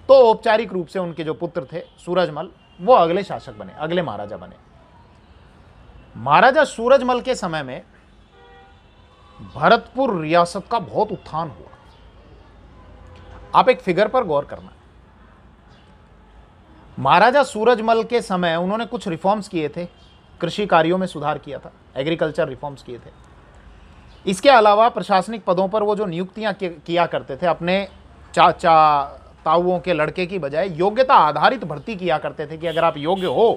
तो औपचारिक रूप से उनके जो पुत्र थे सूरजमल वो अगले शासक बने अगले महाराजा बने महाराजा सूरजमल के समय में भरतपुर रियासत का बहुत उत्थान हुआ आप एक फिगर पर गौर करना महाराजा सूरजमल के समय उन्होंने कुछ रिफॉर्म्स किए थे कृषि कार्यों में सुधार किया था एग्रीकल्चर रिफॉर्म्स किए थे इसके अलावा प्रशासनिक पदों पर वो जो नियुक्तियां किया करते थे अपने चाचा ताऊओं के लड़के की बजाय योग्यता आधारित भर्ती किया करते थे कि अगर आप योग्य हो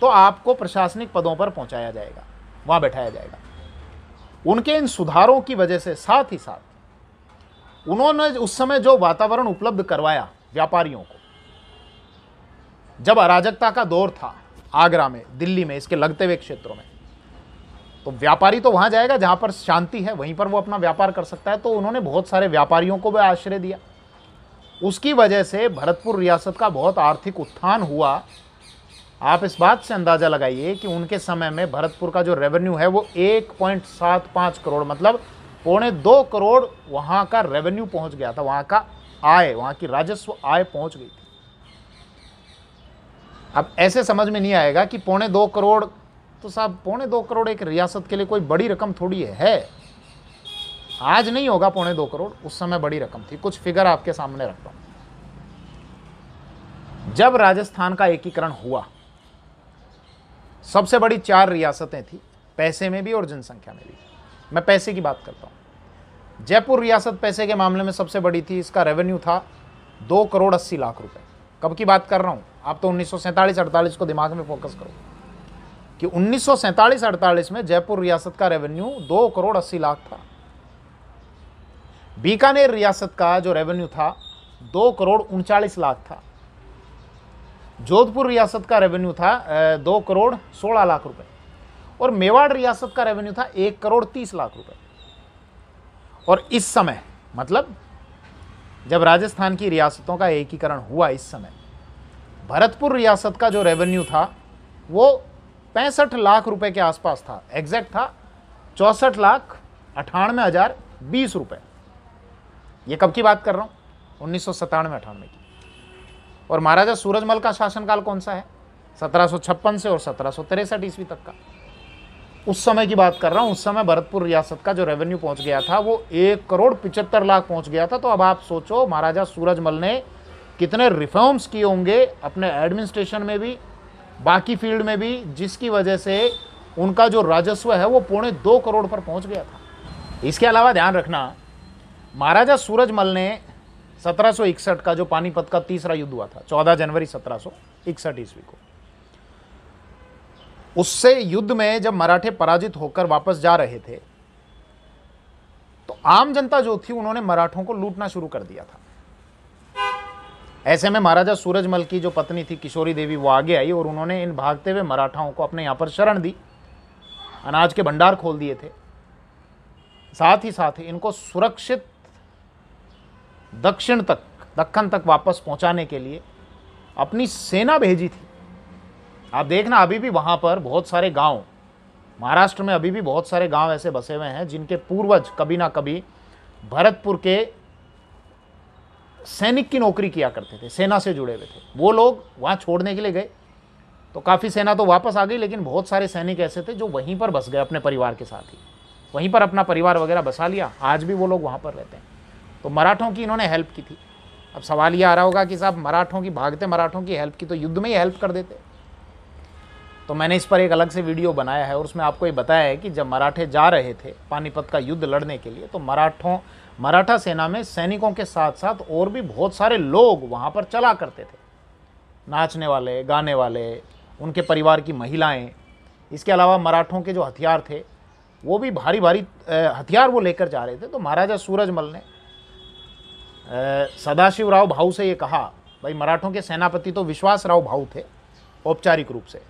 तो आपको प्रशासनिक पदों पर पहुंचाया जाएगा वहां बैठाया जाएगा उनके इन सुधारों की वजह से साथ ही साथ उन्होंने उस समय जो वातावरण उपलब्ध करवाया व्यापारियों को जब अराजकता का दौर था आगरा में दिल्ली में इसके लगते हुए क्षेत्रों में तो व्यापारी तो वहां जाएगा जहां पर शांति है वहीं पर वो अपना व्यापार कर सकता है तो उन्होंने बहुत सारे व्यापारियों को भी आश्रय दिया उसकी वजह से भरतपुर रियासत का बहुत आर्थिक उत्थान हुआ आप इस बात से अंदाज़ा लगाइए कि उनके समय में भरतपुर का जो रेवेन्यू है वो 1.75 करोड़ मतलब पौने दो करोड़ वहाँ का रेवेन्यू पहुँच गया था वहाँ का आय वहाँ की राजस्व आय पहुँच गई थी अब ऐसे समझ में नहीं आएगा कि पौने दो करोड़ तो साहब पौने दो करोड़ एक रियासत के लिए कोई बड़ी रकम थोड़ी है आज नहीं होगा पौने दो करोड़ उस समय बड़ी रकम थी कुछ फिगर आपके सामने रखता हूँ जब राजस्थान का एकीकरण हुआ सबसे बड़ी चार रियासतें थी पैसे में भी और जनसंख्या में भी मैं पैसे की बात करता हूँ जयपुर रियासत पैसे के मामले में सबसे बड़ी थी इसका रेवेन्यू था दो करोड़ अस्सी लाख रुपए कब की बात कर रहा हूँ आप तो उन्नीस सौ अड़तालीस को दिमाग में फोकस करो कि उन्नीस सौ अड़तालीस में जयपुर रियासत का रेवेन्यू दो करोड़ अस्सी लाख था बीकानेर रियासत का जो रेवेन्यू था दो करोड़ उनचालीस लाख था जोधपुर रियासत का रेवेन्यू था दो करोड़ सोलह लाख रुपए और मेवाड़ रियासत का रेवेन्यू था एक करोड़ तीस लाख रुपए और इस समय मतलब जब राजस्थान की रियासतों का एकीकरण हुआ इस समय भरतपुर रियासत का जो रेवेन्यू था वो पैंसठ लाख रुपए के आसपास था एग्जैक्ट था चौंसठ लाख अठानवे हज़ार बीस रुपये ये कब की बात कर रहा हूँ उन्नीस सौ सतानवे अठानवे की और महाराजा सूरजमल का शासनकाल कौन सा है सत्रह से और सत्रह ईस्वी तक का उस समय की बात कर रहा हूँ उस समय भरतपुर रियासत का जो रेवेन्यू पहुँच गया था वो एक करोड़ पिचहत्तर लाख पहुँच गया था तो अब आप सोचो महाराजा सूरजमल ने कितने रिफॉर्म्स किए होंगे अपने एडमिनिस्ट्रेशन में भी बाकी फील्ड में भी जिसकी वजह से उनका जो राजस्व है वो पौने दो करोड़ पर पहुंच गया था इसके अलावा ध्यान रखना महाराजा सूरजमल ने सत्रह का जो पानीपत का तीसरा युद्ध हुआ था 14 जनवरी सत्रह ईस्वी को उससे युद्ध में जब मराठे पराजित होकर वापस जा रहे थे तो आम जनता जो थी उन्होंने मराठों को लूटना शुरू कर दिया था ऐसे में महाराजा सूरजमल की जो पत्नी थी किशोरी देवी वो आगे आई और उन्होंने इन भागते हुए मराठाओं को अपने यहां पर शरण दी अनाज के भंडार खोल दिए थे साथ ही साथ इनको सुरक्षित दक्षिण तक दक्खन तक वापस पहुंचाने के लिए अपनी सेना भेजी थी आप देखना अभी भी वहाँ पर बहुत सारे गांव महाराष्ट्र में अभी भी बहुत सारे गांव ऐसे बसे हुए हैं जिनके पूर्वज कभी ना कभी भरतपुर के सैनिक की नौकरी किया करते थे सेना से जुड़े हुए थे वो लोग वहाँ छोड़ने के लिए गए तो काफ़ी सेना तो वापस आ गई लेकिन बहुत सारे सैनिक ऐसे थे जो वहीं पर बस गए अपने परिवार के साथ ही वहीं पर अपना परिवार वगैरह बसा लिया आज भी वो लोग वहाँ पर रहते हैं तो मराठों की इन्होंने हेल्प की थी अब सवाल ये आ रहा होगा कि साहब मराठों की भागते मराठों की हेल्प की तो युद्ध में ही हेल्प कर देते तो मैंने इस पर एक अलग से वीडियो बनाया है और उसमें आपको ये बताया है कि जब मराठे जा रहे थे पानीपत का युद्ध लड़ने के लिए तो मराठों मराठा सेना में सैनिकों के साथ साथ और भी बहुत सारे लोग वहाँ पर चला करते थे नाचने वाले गाने वाले उनके परिवार की महिलाएं इसके अलावा मराठों के जो हथियार थे वो भी भारी भारी हथियार वो लेकर जा रहे थे तो महाराजा सूरजमल ने सदाशिवराव भाऊ से ये कहा भाई मराठों के सेनापति तो विश्वासराव भाऊ थे औपचारिक रूप से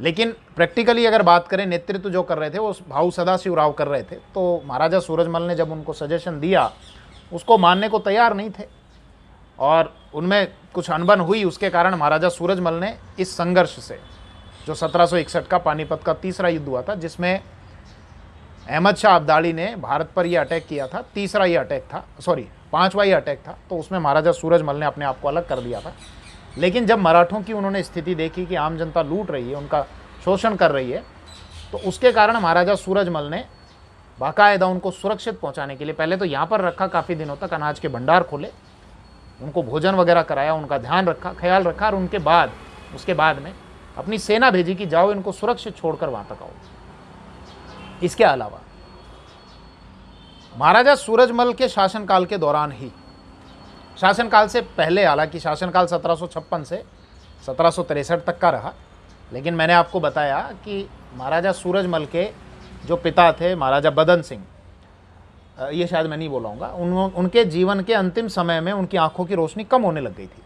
लेकिन प्रैक्टिकली अगर बात करें नेतृत्व जो कर रहे थे वो भाऊ सदाशिवराव कर रहे थे तो महाराजा सूरजमल ने जब उनको सजेशन दिया उसको मानने को तैयार नहीं थे और उनमें कुछ अनबन हुई उसके कारण महाराजा सूरजमल ने इस संघर्ष से जो 1761 का पानीपत का तीसरा युद्ध हुआ था जिसमें अहमद शाह अब्दाली ने भारत पर यह अटैक किया था तीसरा ये अटैक था सॉरी पांचवा ये अटैक था तो उसमें महाराजा सूरजमल ने अपने आप को अलग कर दिया था लेकिन जब मराठों की उन्होंने स्थिति देखी कि आम जनता लूट रही है उनका शोषण कर रही है तो उसके कारण महाराजा सूरजमल ने बाकायदा उनको सुरक्षित पहुंचाने के लिए पहले तो यहाँ पर रखा काफ़ी दिनों तक अनाज के भंडार खोले उनको भोजन वगैरह कराया उनका ध्यान रखा ख्याल रखा और उनके बाद उसके बाद में अपनी सेना भेजी कि जाओ इनको सुरक्षित छोड़कर वहाँ तक आओ इसके अलावा महाराजा सूरजमल के शासनकाल के दौरान ही शासनकाल से पहले हालांकि शासनकाल सत्रह से सत्रह तक का रहा लेकिन मैंने आपको बताया कि महाराजा सूरजमल के जो पिता थे महाराजा बदन सिंह ये शायद मैं नहीं बोलाऊँगा उन उनके जीवन के अंतिम समय में उनकी आंखों की रोशनी कम होने लग गई थी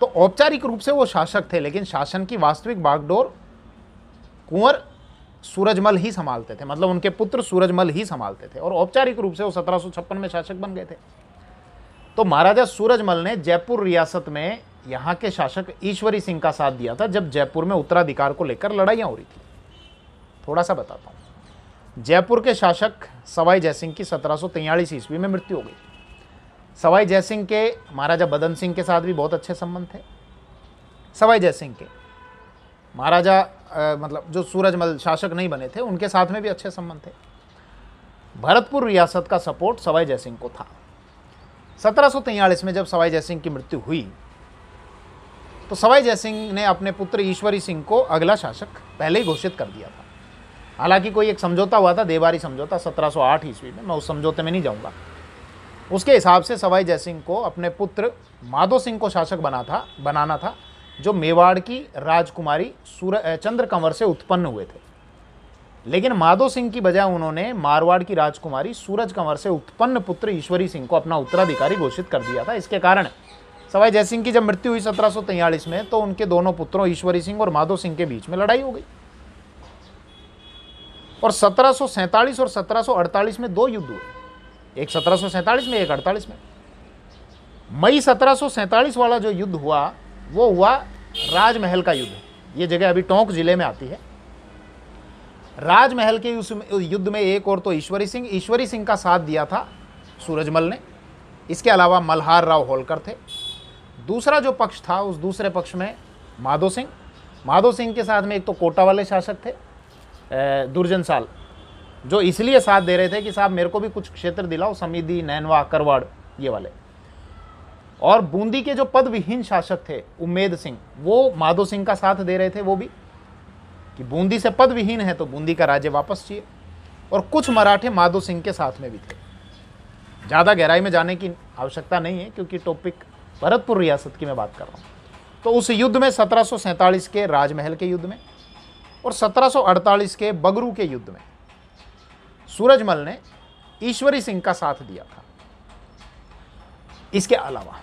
तो औपचारिक रूप से वो शासक थे लेकिन शासन की वास्तविक बागडोर कुंवर सूरजमल ही संभालते थे मतलब उनके पुत्र सूरजमल ही संभालते थे और औपचारिक रूप से वो सत्रह में शासक बन गए थे तो महाराजा सूरजमल ने जयपुर रियासत में यहाँ के शासक ईश्वरी सिंह का साथ दिया था जब जयपुर में उत्तराधिकार को लेकर लड़ाइयाँ हो रही थी थोड़ा सा बताता हूँ जयपुर के शासक सवाई जयसिंह की सत्रह ईस्वी में मृत्यु हो गई सवाई जयसिंह के महाराजा बदन सिंह के साथ भी बहुत अच्छे संबंध थे सवाई जयसिंह के महाराजा मतलब जो सूरजमल शासक नहीं बने थे उनके साथ में भी अच्छे संबंध थे भरतपुर रियासत का सपोर्ट सवाई जयसिंह को था सत्रह में जब सवाई जयसिंह की मृत्यु हुई तो सवाई जयसिंह ने अपने पुत्र ईश्वरी सिंह को अगला शासक पहले ही घोषित कर दिया था हालांकि कोई एक समझौता हुआ था देवारी समझौता 1708 ईस्वी में मैं उस समझौते में नहीं जाऊंगा उसके हिसाब से सवाई जयसिंह को अपने पुत्र माधो सिंह को शासक बना था बनाना था जो मेवाड़ की राजकुमारी सूर्य चंद्र कंवर से उत्पन्न हुए थे लेकिन माधो सिंह की बजाय उन्होंने मारवाड़ की राजकुमारी सूरज कंवर से उत्पन्न पुत्र ईश्वरी सिंह को अपना उत्तराधिकारी घोषित कर दिया था इसके कारण सवाई जयसिंह की जब मृत्यु हुई सत्रह में तो उनके दोनों पुत्रों ईश्वरी सिंह और माधो सिंह के बीच में लड़ाई हो गई और सत्रह और सत्रह में दो युद्ध हुए एक सत्रह में एक अड़तालीस में मई सत्रह वाला जो युद्ध हुआ वो हुआ राजमहल का युद्ध ये जगह अभी टोंक जिले में आती है राजमहल के उस युद्ध में एक और तो ईश्वरी सिंह ईश्वरी सिंह का साथ दिया था सूरजमल ने इसके अलावा मल्हार राव होलकर थे दूसरा जो पक्ष था उस दूसरे पक्ष में माधो सिंह माधो सिंह के साथ में एक तो कोटा वाले शासक थे दुर्जन साल जो इसलिए साथ दे रहे थे कि साहब मेरे को भी कुछ क्षेत्र दिलाओ समिधि नैनवा करवाड़ ये वाले और बूंदी के जो पद विहीन शासक थे उम्मेद सिंह वो माधो सिंह का साथ दे रहे थे वो भी कि बूंदी से पद विहीन है तो बूंदी का राज्य वापस चाहिए और कुछ मराठे माधो सिंह के साथ में भी थे ज़्यादा गहराई में जाने की आवश्यकता नहीं है क्योंकि टॉपिक भरतपुर रियासत की मैं बात कर रहा हूँ तो उस युद्ध में सत्रह के राजमहल के युद्ध में और सत्रह के बगरू के युद्ध में सूरजमल ने ईश्वरी सिंह का साथ दिया था इसके अलावा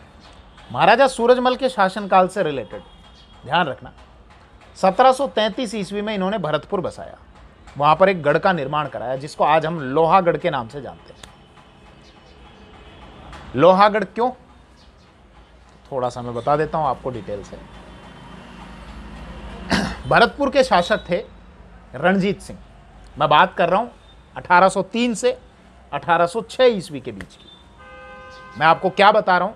महाराजा सूरजमल के शासनकाल से रिलेटेड ध्यान रखना 1733 ईस्वी में इन्होंने भरतपुर बसाया वहां पर एक गढ़ का निर्माण कराया जिसको आज हम लोहागढ़ के नाम से जानते हैं लोहागढ़ क्यों थोड़ा सा मैं बता देता हूं आपको डिटेल से [clears throat] भरतपुर के शासक थे रणजीत सिंह मैं बात कर रहा हूं 1803 से 1806 ईस्वी के बीच की मैं आपको क्या बता रहा हूं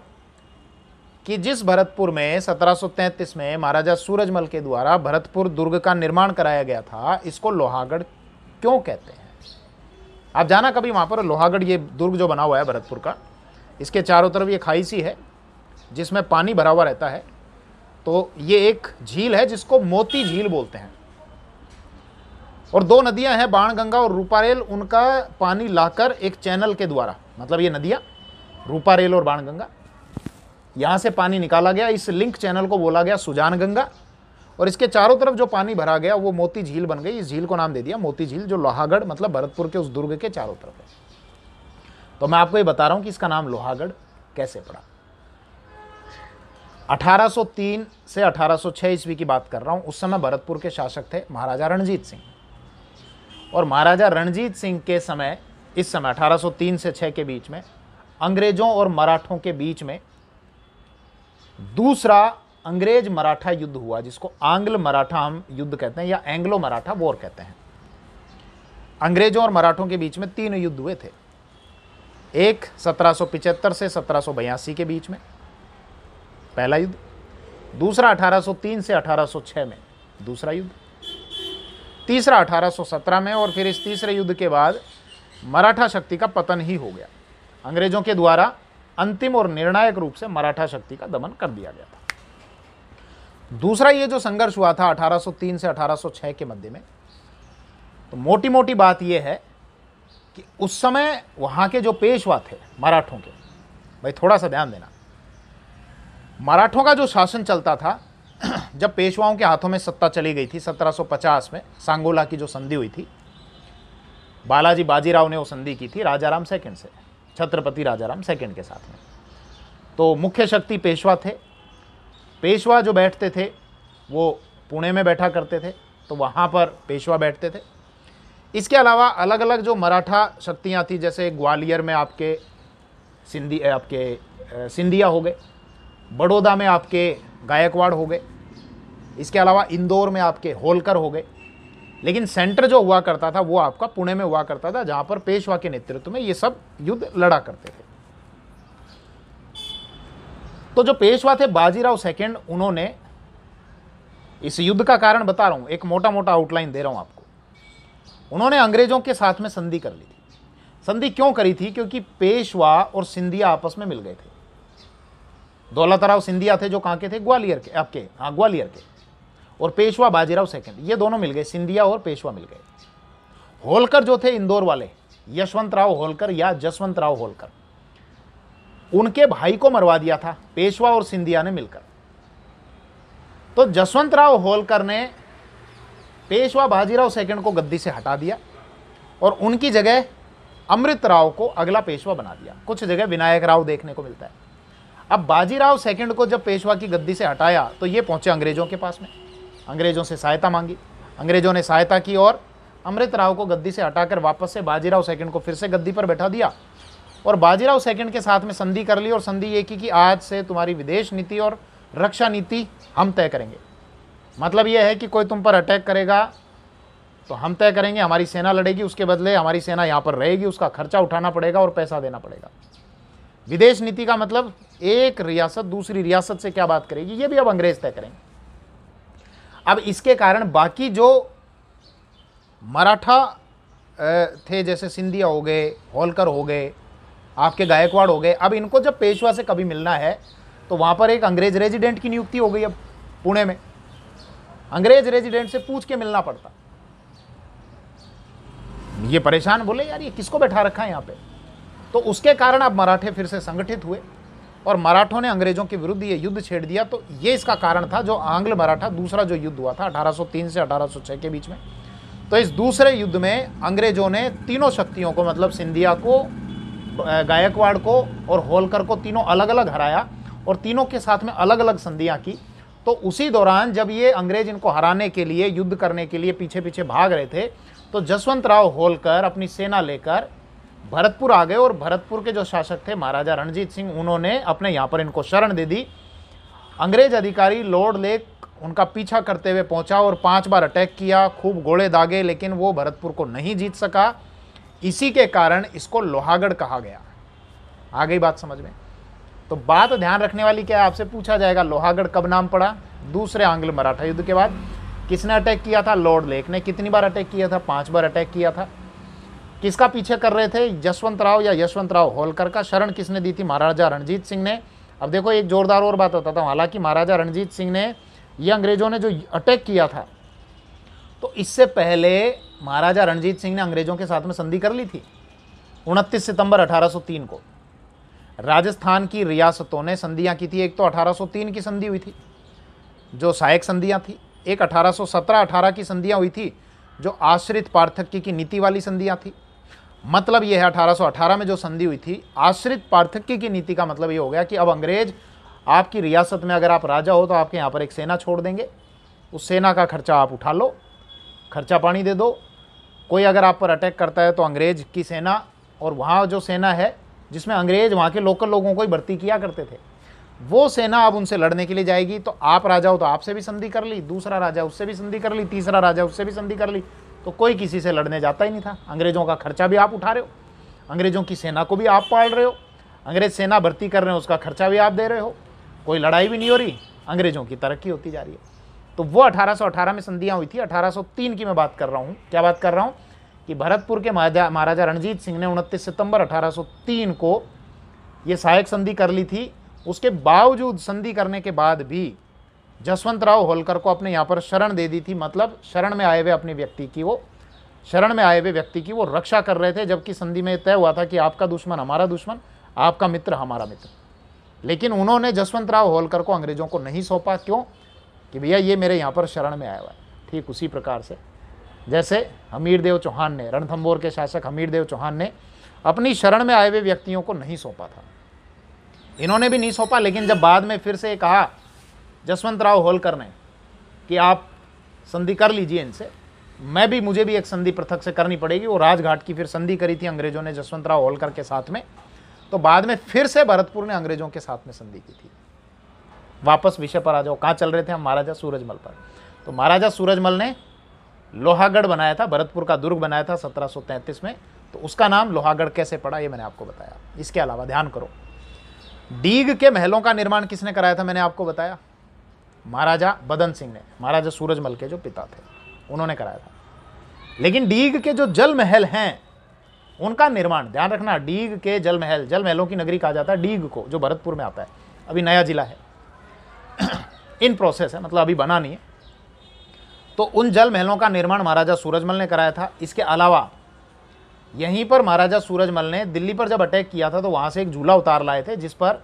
कि जिस भरतपुर में 1733 में महाराजा सूरजमल के द्वारा भरतपुर दुर्ग का निर्माण कराया गया था इसको लोहागढ़ क्यों कहते हैं आप जाना कभी वहाँ पर लोहागढ़ ये दुर्ग जो बना हुआ है भरतपुर का इसके चारों तरफ ये खाई सी है जिसमें पानी भरा हुआ रहता है तो ये एक झील है जिसको मोती झील बोलते हैं और दो नदियां हैं बाणगंगा और रूपारेल उनका पानी लाकर एक चैनल के द्वारा मतलब ये नदियां रूपारेल और बाणगंगा यहाँ से पानी निकाला गया इस लिंक चैनल को बोला गया सुजान गंगा और इसके चारों तरफ जो पानी भरा गया वो मोती झील बन गई इस झील को नाम दे दिया मोती झील जो लोहागढ़ मतलब भरतपुर के उस दुर्ग के चारों तरफ है तो मैं आपको ये बता रहा हूँ कि इसका नाम लोहागढ़ कैसे पड़ा 1803 से 1806 ईस्वी की बात कर रहा हूँ उस समय भरतपुर के शासक थे महाराजा रणजीत सिंह और महाराजा रणजीत सिंह के समय इस समय 1803 से 6 के बीच में अंग्रेजों और मराठों के बीच में दूसरा अंग्रेज मराठा युद्ध हुआ जिसको आंग्ल मराठा हम युद्ध कहते हैं या एंग्लो मराठा वॉर कहते हैं अंग्रेजों और मराठों के बीच में तीन युद्ध हुए थे एक सत्रह से सत्रह के बीच में पहला युद्ध दूसरा 1803 से 1806 में दूसरा युद्ध तीसरा 1817 में और फिर इस तीसरे युद्ध के बाद मराठा शक्ति का पतन ही हो गया अंग्रेजों के द्वारा अंतिम और निर्णायक रूप से मराठा शक्ति का दमन कर दिया गया था दूसरा ये जो संघर्ष हुआ था 1803 से 1806 के मध्य में तो मोटी मोटी बात यह है कि उस समय वहां के जो पेशवा थे मराठों के भाई थोड़ा सा ध्यान देना मराठों का जो शासन चलता था [clears throat] जब पेशवाओं के हाथों में सत्ता चली गई थी 1750 में सांगोला की जो संधि हुई थी बालाजी बाजीराव ने वो संधि की थी राजाराम सेकंड से छत्रपति राजाराम सेकेंड के साथ में तो मुख्य शक्ति पेशवा थे पेशवा जो बैठते थे वो पुणे में बैठा करते थे तो वहाँ पर पेशवा बैठते थे इसके अलावा अलग अलग जो मराठा शक्तियाँ थी जैसे ग्वालियर में आपके सिंधी आपके सिंधिया हो गए बड़ौदा में आपके गायकवाड़ हो गए इसके अलावा इंदौर में आपके होलकर हो गए लेकिन सेंटर जो हुआ करता था वो आपका पुणे में हुआ करता था जहां पर पेशवा के नेतृत्व में ये सब युद्ध लड़ा करते थे तो जो पेशवा थे बाजीराव सेकेंड उन्होंने इस युद्ध का कारण बता रहा हूं एक मोटा मोटा आउटलाइन दे रहा हूं आपको उन्होंने अंग्रेजों के साथ में संधि कर ली थी संधि क्यों करी थी क्योंकि पेशवा और सिंधिया आपस में मिल गए थे दौलतराव सिंधिया थे जो कहां के थे ग्वालियर के आपके हाँ ग्वालियर के और पेशवा बाजीराव सेकंड ये दोनों मिल गए सिंधिया और पेशवा मिल गए होलकर जो थे इंदौर वाले यशवंत राव होलकर या जसवंत राव होलकर उनके भाई को मरवा दिया था पेशवा और सिंधिया ने मिलकर तो जसवंत राव होलकर ने पेशवा बाजीराव सेकंड को गद्दी से हटा दिया और उनकी जगह अमृत राव को अगला पेशवा बना दिया कुछ जगह विनायक राव देखने को मिलता है अब बाजीराव सेकंड को जब पेशवा की गद्दी से हटाया तो ये पहुंचे अंग्रेजों के पास में अंग्रेज़ों से सहायता मांगी अंग्रेज़ों ने सहायता की और अमृत राव को गद्दी से हटाकर वापस से बाजीराव सेकंड को फिर से गद्दी पर बैठा दिया और बाजीराव सेकंड के साथ में संधि कर ली और संधि ये की कि आज से तुम्हारी विदेश नीति और रक्षा नीति हम तय करेंगे मतलब यह है कि कोई तुम पर अटैक करेगा तो हम तय करेंगे हमारी सेना लड़ेगी उसके बदले हमारी सेना यहाँ पर रहेगी उसका खर्चा उठाना पड़ेगा और पैसा देना पड़ेगा विदेश नीति का मतलब एक रियासत दूसरी रियासत से क्या बात करेगी ये भी अब अंग्रेज तय करेंगे अब इसके कारण बाकी जो मराठा थे जैसे सिंधिया हो गए होलकर हो गए आपके गायकवाड़ हो गए अब इनको जब पेशवा से कभी मिलना है तो वहाँ पर एक अंग्रेज रेजिडेंट की नियुक्ति हो गई अब पुणे में अंग्रेज रेजिडेंट से पूछ के मिलना पड़ता ये परेशान बोले यार ये किसको बैठा रखा है यहाँ पे तो उसके कारण अब मराठे फिर से संगठित हुए और मराठों ने अंग्रेजों के विरुद्ध ये युद्ध छेड़ दिया तो ये इसका कारण था जो आंग्ल मराठा दूसरा जो युद्ध हुआ था 1803 से 1806 के बीच में तो इस दूसरे युद्ध में अंग्रेजों ने तीनों शक्तियों को मतलब सिंधिया को गायकवाड़ को और होलकर को तीनों अलग अलग हराया और तीनों के साथ में अलग अलग संधियाँ की तो उसी दौरान जब ये अंग्रेज इनको हराने के लिए युद्ध करने के लिए पीछे पीछे भाग रहे थे तो जसवंत राव होलकर अपनी सेना लेकर भरतपुर आ गए और भरतपुर के जो शासक थे महाराजा रणजीत सिंह उन्होंने अपने यहाँ पर इनको शरण दे दी अंग्रेज अधिकारी लॉर्ड लेक उनका पीछा करते हुए पहुंचा और पांच बार अटैक किया खूब गोले दागे लेकिन वो भरतपुर को नहीं जीत सका इसी के कारण इसको लोहागढ़ कहा गया आ गई बात समझ में तो बात ध्यान रखने वाली क्या है आपसे पूछा जाएगा लोहागढ़ कब नाम पड़ा दूसरे आंग्ल मराठा युद्ध के बाद किसने अटैक किया था लॉर्ड लेक ने कितनी बार अटैक किया था पांच बार अटैक किया था किसका पीछे कर रहे थे यशवंत राव या यशवंत राव होलकर का शरण किसने दी थी महाराजा रणजीत सिंह ने अब देखो एक जोरदार और बात बताता हूँ हालांकि महाराजा रणजीत सिंह ने ये अंग्रेजों ने जो अटैक किया था तो इससे पहले महाराजा रणजीत सिंह ने अंग्रेजों के साथ में संधि कर ली थी उनतीस सितंबर 1803 को राजस्थान की रियासतों ने संधियाँ की थी एक तो 1803 की संधि हुई थी जो सहायक संधियाँ थी एक 1817-18 की संधियाँ हुई थी जो आश्रित पार्थक्य की नीति वाली संधियाँ थी मतलब यह है 1818 में जो संधि हुई थी आश्रित पार्थक्य की नीति का मतलब ये हो गया कि अब अंग्रेज आपकी रियासत में अगर आप राजा हो तो आपके यहाँ पर एक सेना छोड़ देंगे उस सेना का खर्चा आप उठा लो खर्चा पानी दे दो कोई अगर आप पर अटैक करता है तो अंग्रेज की सेना और वहाँ जो सेना है जिसमें अंग्रेज वहाँ के लोकल लोगों को ही भर्ती किया करते थे वो सेना अब उनसे लड़ने के लिए जाएगी तो आप राजा हो तो आपसे भी संधि कर ली दूसरा राजा उससे भी संधि कर ली तीसरा राजा उससे भी संधि कर ली तो कोई किसी से लड़ने जाता ही नहीं था अंग्रेज़ों का खर्चा भी आप उठा रहे हो अंग्रेज़ों की सेना को भी आप पाल रहे हो अंग्रेज़ सेना भर्ती कर रहे हो उसका खर्चा भी आप दे रहे हो कोई लड़ाई भी नहीं हो रही अंग्रेज़ों की तरक्की होती जा रही है तो वो 1818 में संधियाँ हुई थी 1803 की मैं बात कर रहा हूँ क्या बात कर रहा हूँ कि भरतपुर के महाराजा रणजीत सिंह ने उनतीस सितंबर 1803 को ये सहायक संधि कर ली थी उसके बावजूद संधि करने के बाद भी जसवंतराव होलकर को अपने यहाँ पर शरण दे दी थी मतलब शरण में आए हुए अपने व्यक्ति की वो शरण में आए हुए व्यक्ति की वो रक्षा कर रहे थे जबकि संधि में तय हुआ था कि आपका दुश्मन हमारा दुश्मन आपका मित्र हमारा मित्र लेकिन उन्होंने जसवंत राव होलकर को अंग्रेजों को नहीं सौंपा क्यों कि भैया ये मेरे यहाँ पर शरण में आया हुआ है ठीक उसी प्रकार से जैसे हमीरदेव चौहान ने रणथम्बोर के शासक हमीरदेव चौहान ने अपनी शरण में आए हुए व्यक्तियों को नहीं सौंपा था इन्होंने भी नहीं सौंपा लेकिन जब बाद में फिर से कहा जसवंतराव होलकर ने कि आप संधि कर लीजिए इनसे मैं भी मुझे भी एक संधि पृथक से करनी पड़ेगी वो राजघाट की फिर संधि करी थी अंग्रेजों ने जसवंतराव होलकर के साथ में तो बाद में फिर से भरतपुर ने अंग्रेजों के साथ में संधि की थी वापस विषय पर आ जाओ कहाँ चल रहे थे हम महाराजा सूरजमल पर तो महाराजा सूरजमल ने लोहागढ़ बनाया था भरतपुर का दुर्ग बनाया था 1733 में तो उसका नाम लोहागढ़ कैसे पड़ा ये मैंने आपको बताया इसके अलावा ध्यान करो डीग के महलों का निर्माण किसने कराया था मैंने आपको बताया महाराजा बदन सिंह ने महाराजा सूरजमल के जो पिता थे उन्होंने कराया था लेकिन डीग के जो जल महल हैं उनका निर्माण ध्यान रखना डीग के जल महल जल महलों की नगरी कहा जाता है डीग को जो भरतपुर में आता है अभी नया जिला है [clears throat] इन प्रोसेस है मतलब अभी बना नहीं है तो उन जल महलों का निर्माण महाराजा सूरजमल ने कराया था इसके अलावा यहीं पर महाराजा सूरजमल ने दिल्ली पर जब अटैक किया था तो वहाँ से एक झूला उतार लाए थे जिस पर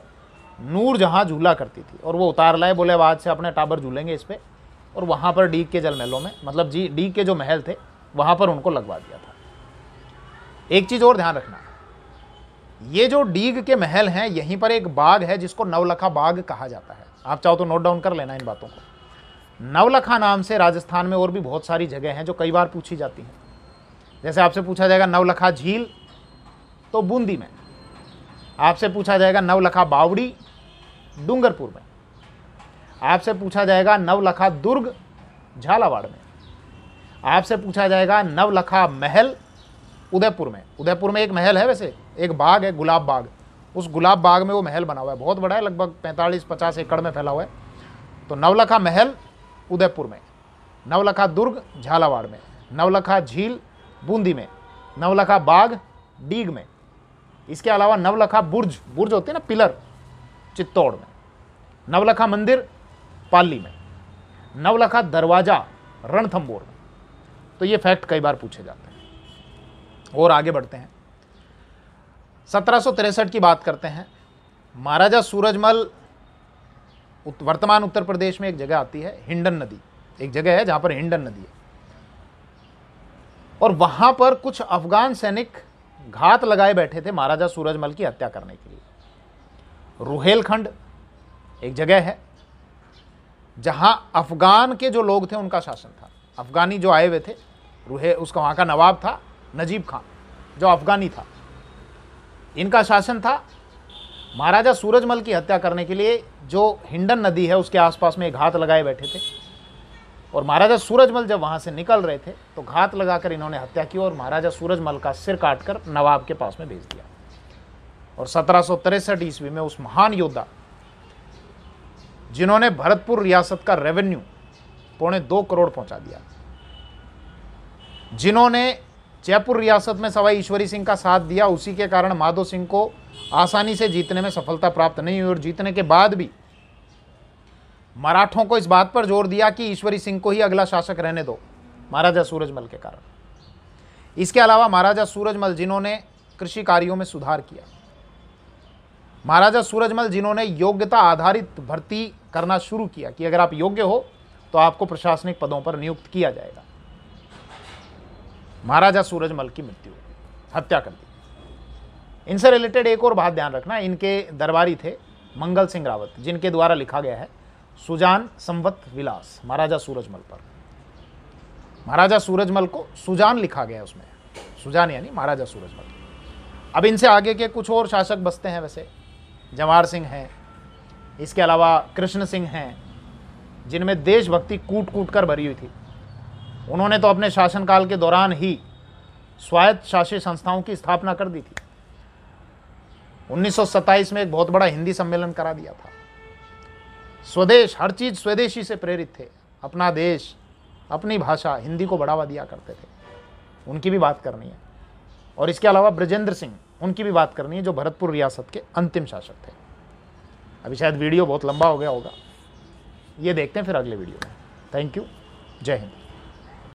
नूर जहाँ झूला करती थी और वो उतार लाए बोले अब आज से अपने टाबर झूलेंगे इस पर और वहाँ पर डीग के जलमहलों में मतलब जी डीग के जो महल थे वहाँ पर उनको लगवा दिया था एक चीज़ और ध्यान रखना ये जो डीग के महल हैं यहीं पर एक बाग है जिसको नवलखा बाग कहा जाता है आप चाहो तो नोट डाउन कर लेना इन बातों को नवलखा नाम से राजस्थान में और भी बहुत सारी जगह हैं जो कई बार पूछी जाती हैं जैसे आपसे पूछा जाएगा नवलखा झील तो बूंदी में आपसे पूछा जाएगा नवलखा बावड़ी डूंगरपुर में आपसे पूछा जाएगा नवलखा दुर्ग झालावाड़ में आपसे पूछा जाएगा नवलखा महल उदयपुर में उदयपुर में एक महल है वैसे एक बाग है गुलाब बाग उस गुलाब बाग में वो महल बना हुआ है बहुत बड़ा है लगभग 45-50 एकड़ में फैला हुआ है तो नवलखा महल उदयपुर में नवलखा दुर्ग झालावाड़ में नवलखा झील बूंदी में नवलखा बाग डीग में इसके अलावा नवलखा बुर्ज बुर्ज होती है ना पिलर चित्तौड़ में नवलखा मंदिर पाली में नवलखा दरवाजा रणथंबोर में तो ये फैक्ट कई बार पूछे जाते हैं और आगे बढ़ते हैं सत्रह की बात करते हैं महाराजा सूरजमल उत, वर्तमान उत्तर प्रदेश में एक जगह आती है हिंडन नदी एक जगह है जहां पर हिंडन नदी है और वहां पर कुछ अफगान सैनिक घात लगाए बैठे थे महाराजा सूरजमल की हत्या करने के लिए रुहेलखंड एक जगह है जहाँ अफ़गान के जो लोग थे उनका शासन था अफ़गानी जो आए हुए थे रूहे उसका वहाँ का नवाब था नजीब खान जो अफ़गानी था इनका शासन था महाराजा सूरजमल की हत्या करने के लिए जो हिंडन नदी है उसके आसपास में एक घात लगाए बैठे थे और महाराजा सूरजमल जब वहाँ से निकल रहे थे तो घात लगाकर इन्होंने हत्या की और महाराजा सूरजमल का सिर काटकर नवाब के पास में भेज दिया और सत्रह सौ तिरसठ ईस्वी में उस महान योद्धा जिन्होंने भरतपुर रियासत का रेवेन्यू पौने दो करोड़ पहुंचा दिया जिन्होंने जयपुर रियासत में सवाई ईश्वरी सिंह का साथ दिया उसी के कारण माधो सिंह को आसानी से जीतने में सफलता प्राप्त नहीं हुई और जीतने के बाद भी मराठों को इस बात पर जोर दिया कि ईश्वरी सिंह को ही अगला शासक रहने दो महाराजा सूरजमल के कारण इसके अलावा महाराजा सूरजमल जिन्होंने कृषि कार्यों में सुधार किया महाराजा सूरजमल जिन्होंने योग्यता आधारित भर्ती करना शुरू किया कि अगर आप योग्य हो तो आपको प्रशासनिक पदों पर नियुक्त किया जाएगा महाराजा सूरजमल की मृत्यु हत्या कर दी इनसे रिलेटेड एक और बात ध्यान रखना इनके दरबारी थे मंगल सिंह रावत जिनके द्वारा लिखा गया है सुजान संवत विलास महाराजा सूरजमल पर महाराजा सूरजमल को सुजान लिखा गया उसमें सुजान यानी महाराजा सूरजमल अब इनसे आगे के कुछ और शासक बसते हैं वैसे जवाहर सिंह हैं इसके अलावा कृष्ण सिंह हैं जिनमें देशभक्ति कूट कूट कर भरी हुई थी उन्होंने तो अपने शासनकाल के दौरान ही स्वायत्त शासी संस्थाओं की स्थापना कर दी थी 1927 में एक बहुत बड़ा हिंदी सम्मेलन करा दिया था स्वदेश हर चीज़ स्वदेशी से प्रेरित थे अपना देश अपनी भाषा हिंदी को बढ़ावा दिया करते थे उनकी भी बात करनी है और इसके अलावा ब्रजेंद्र सिंह उनकी भी बात करनी है जो भरतपुर रियासत के अंतिम शासक थे अभी शायद वीडियो बहुत लंबा हो गया होगा ये देखते हैं फिर अगले वीडियो में थैंक यू जय हिंद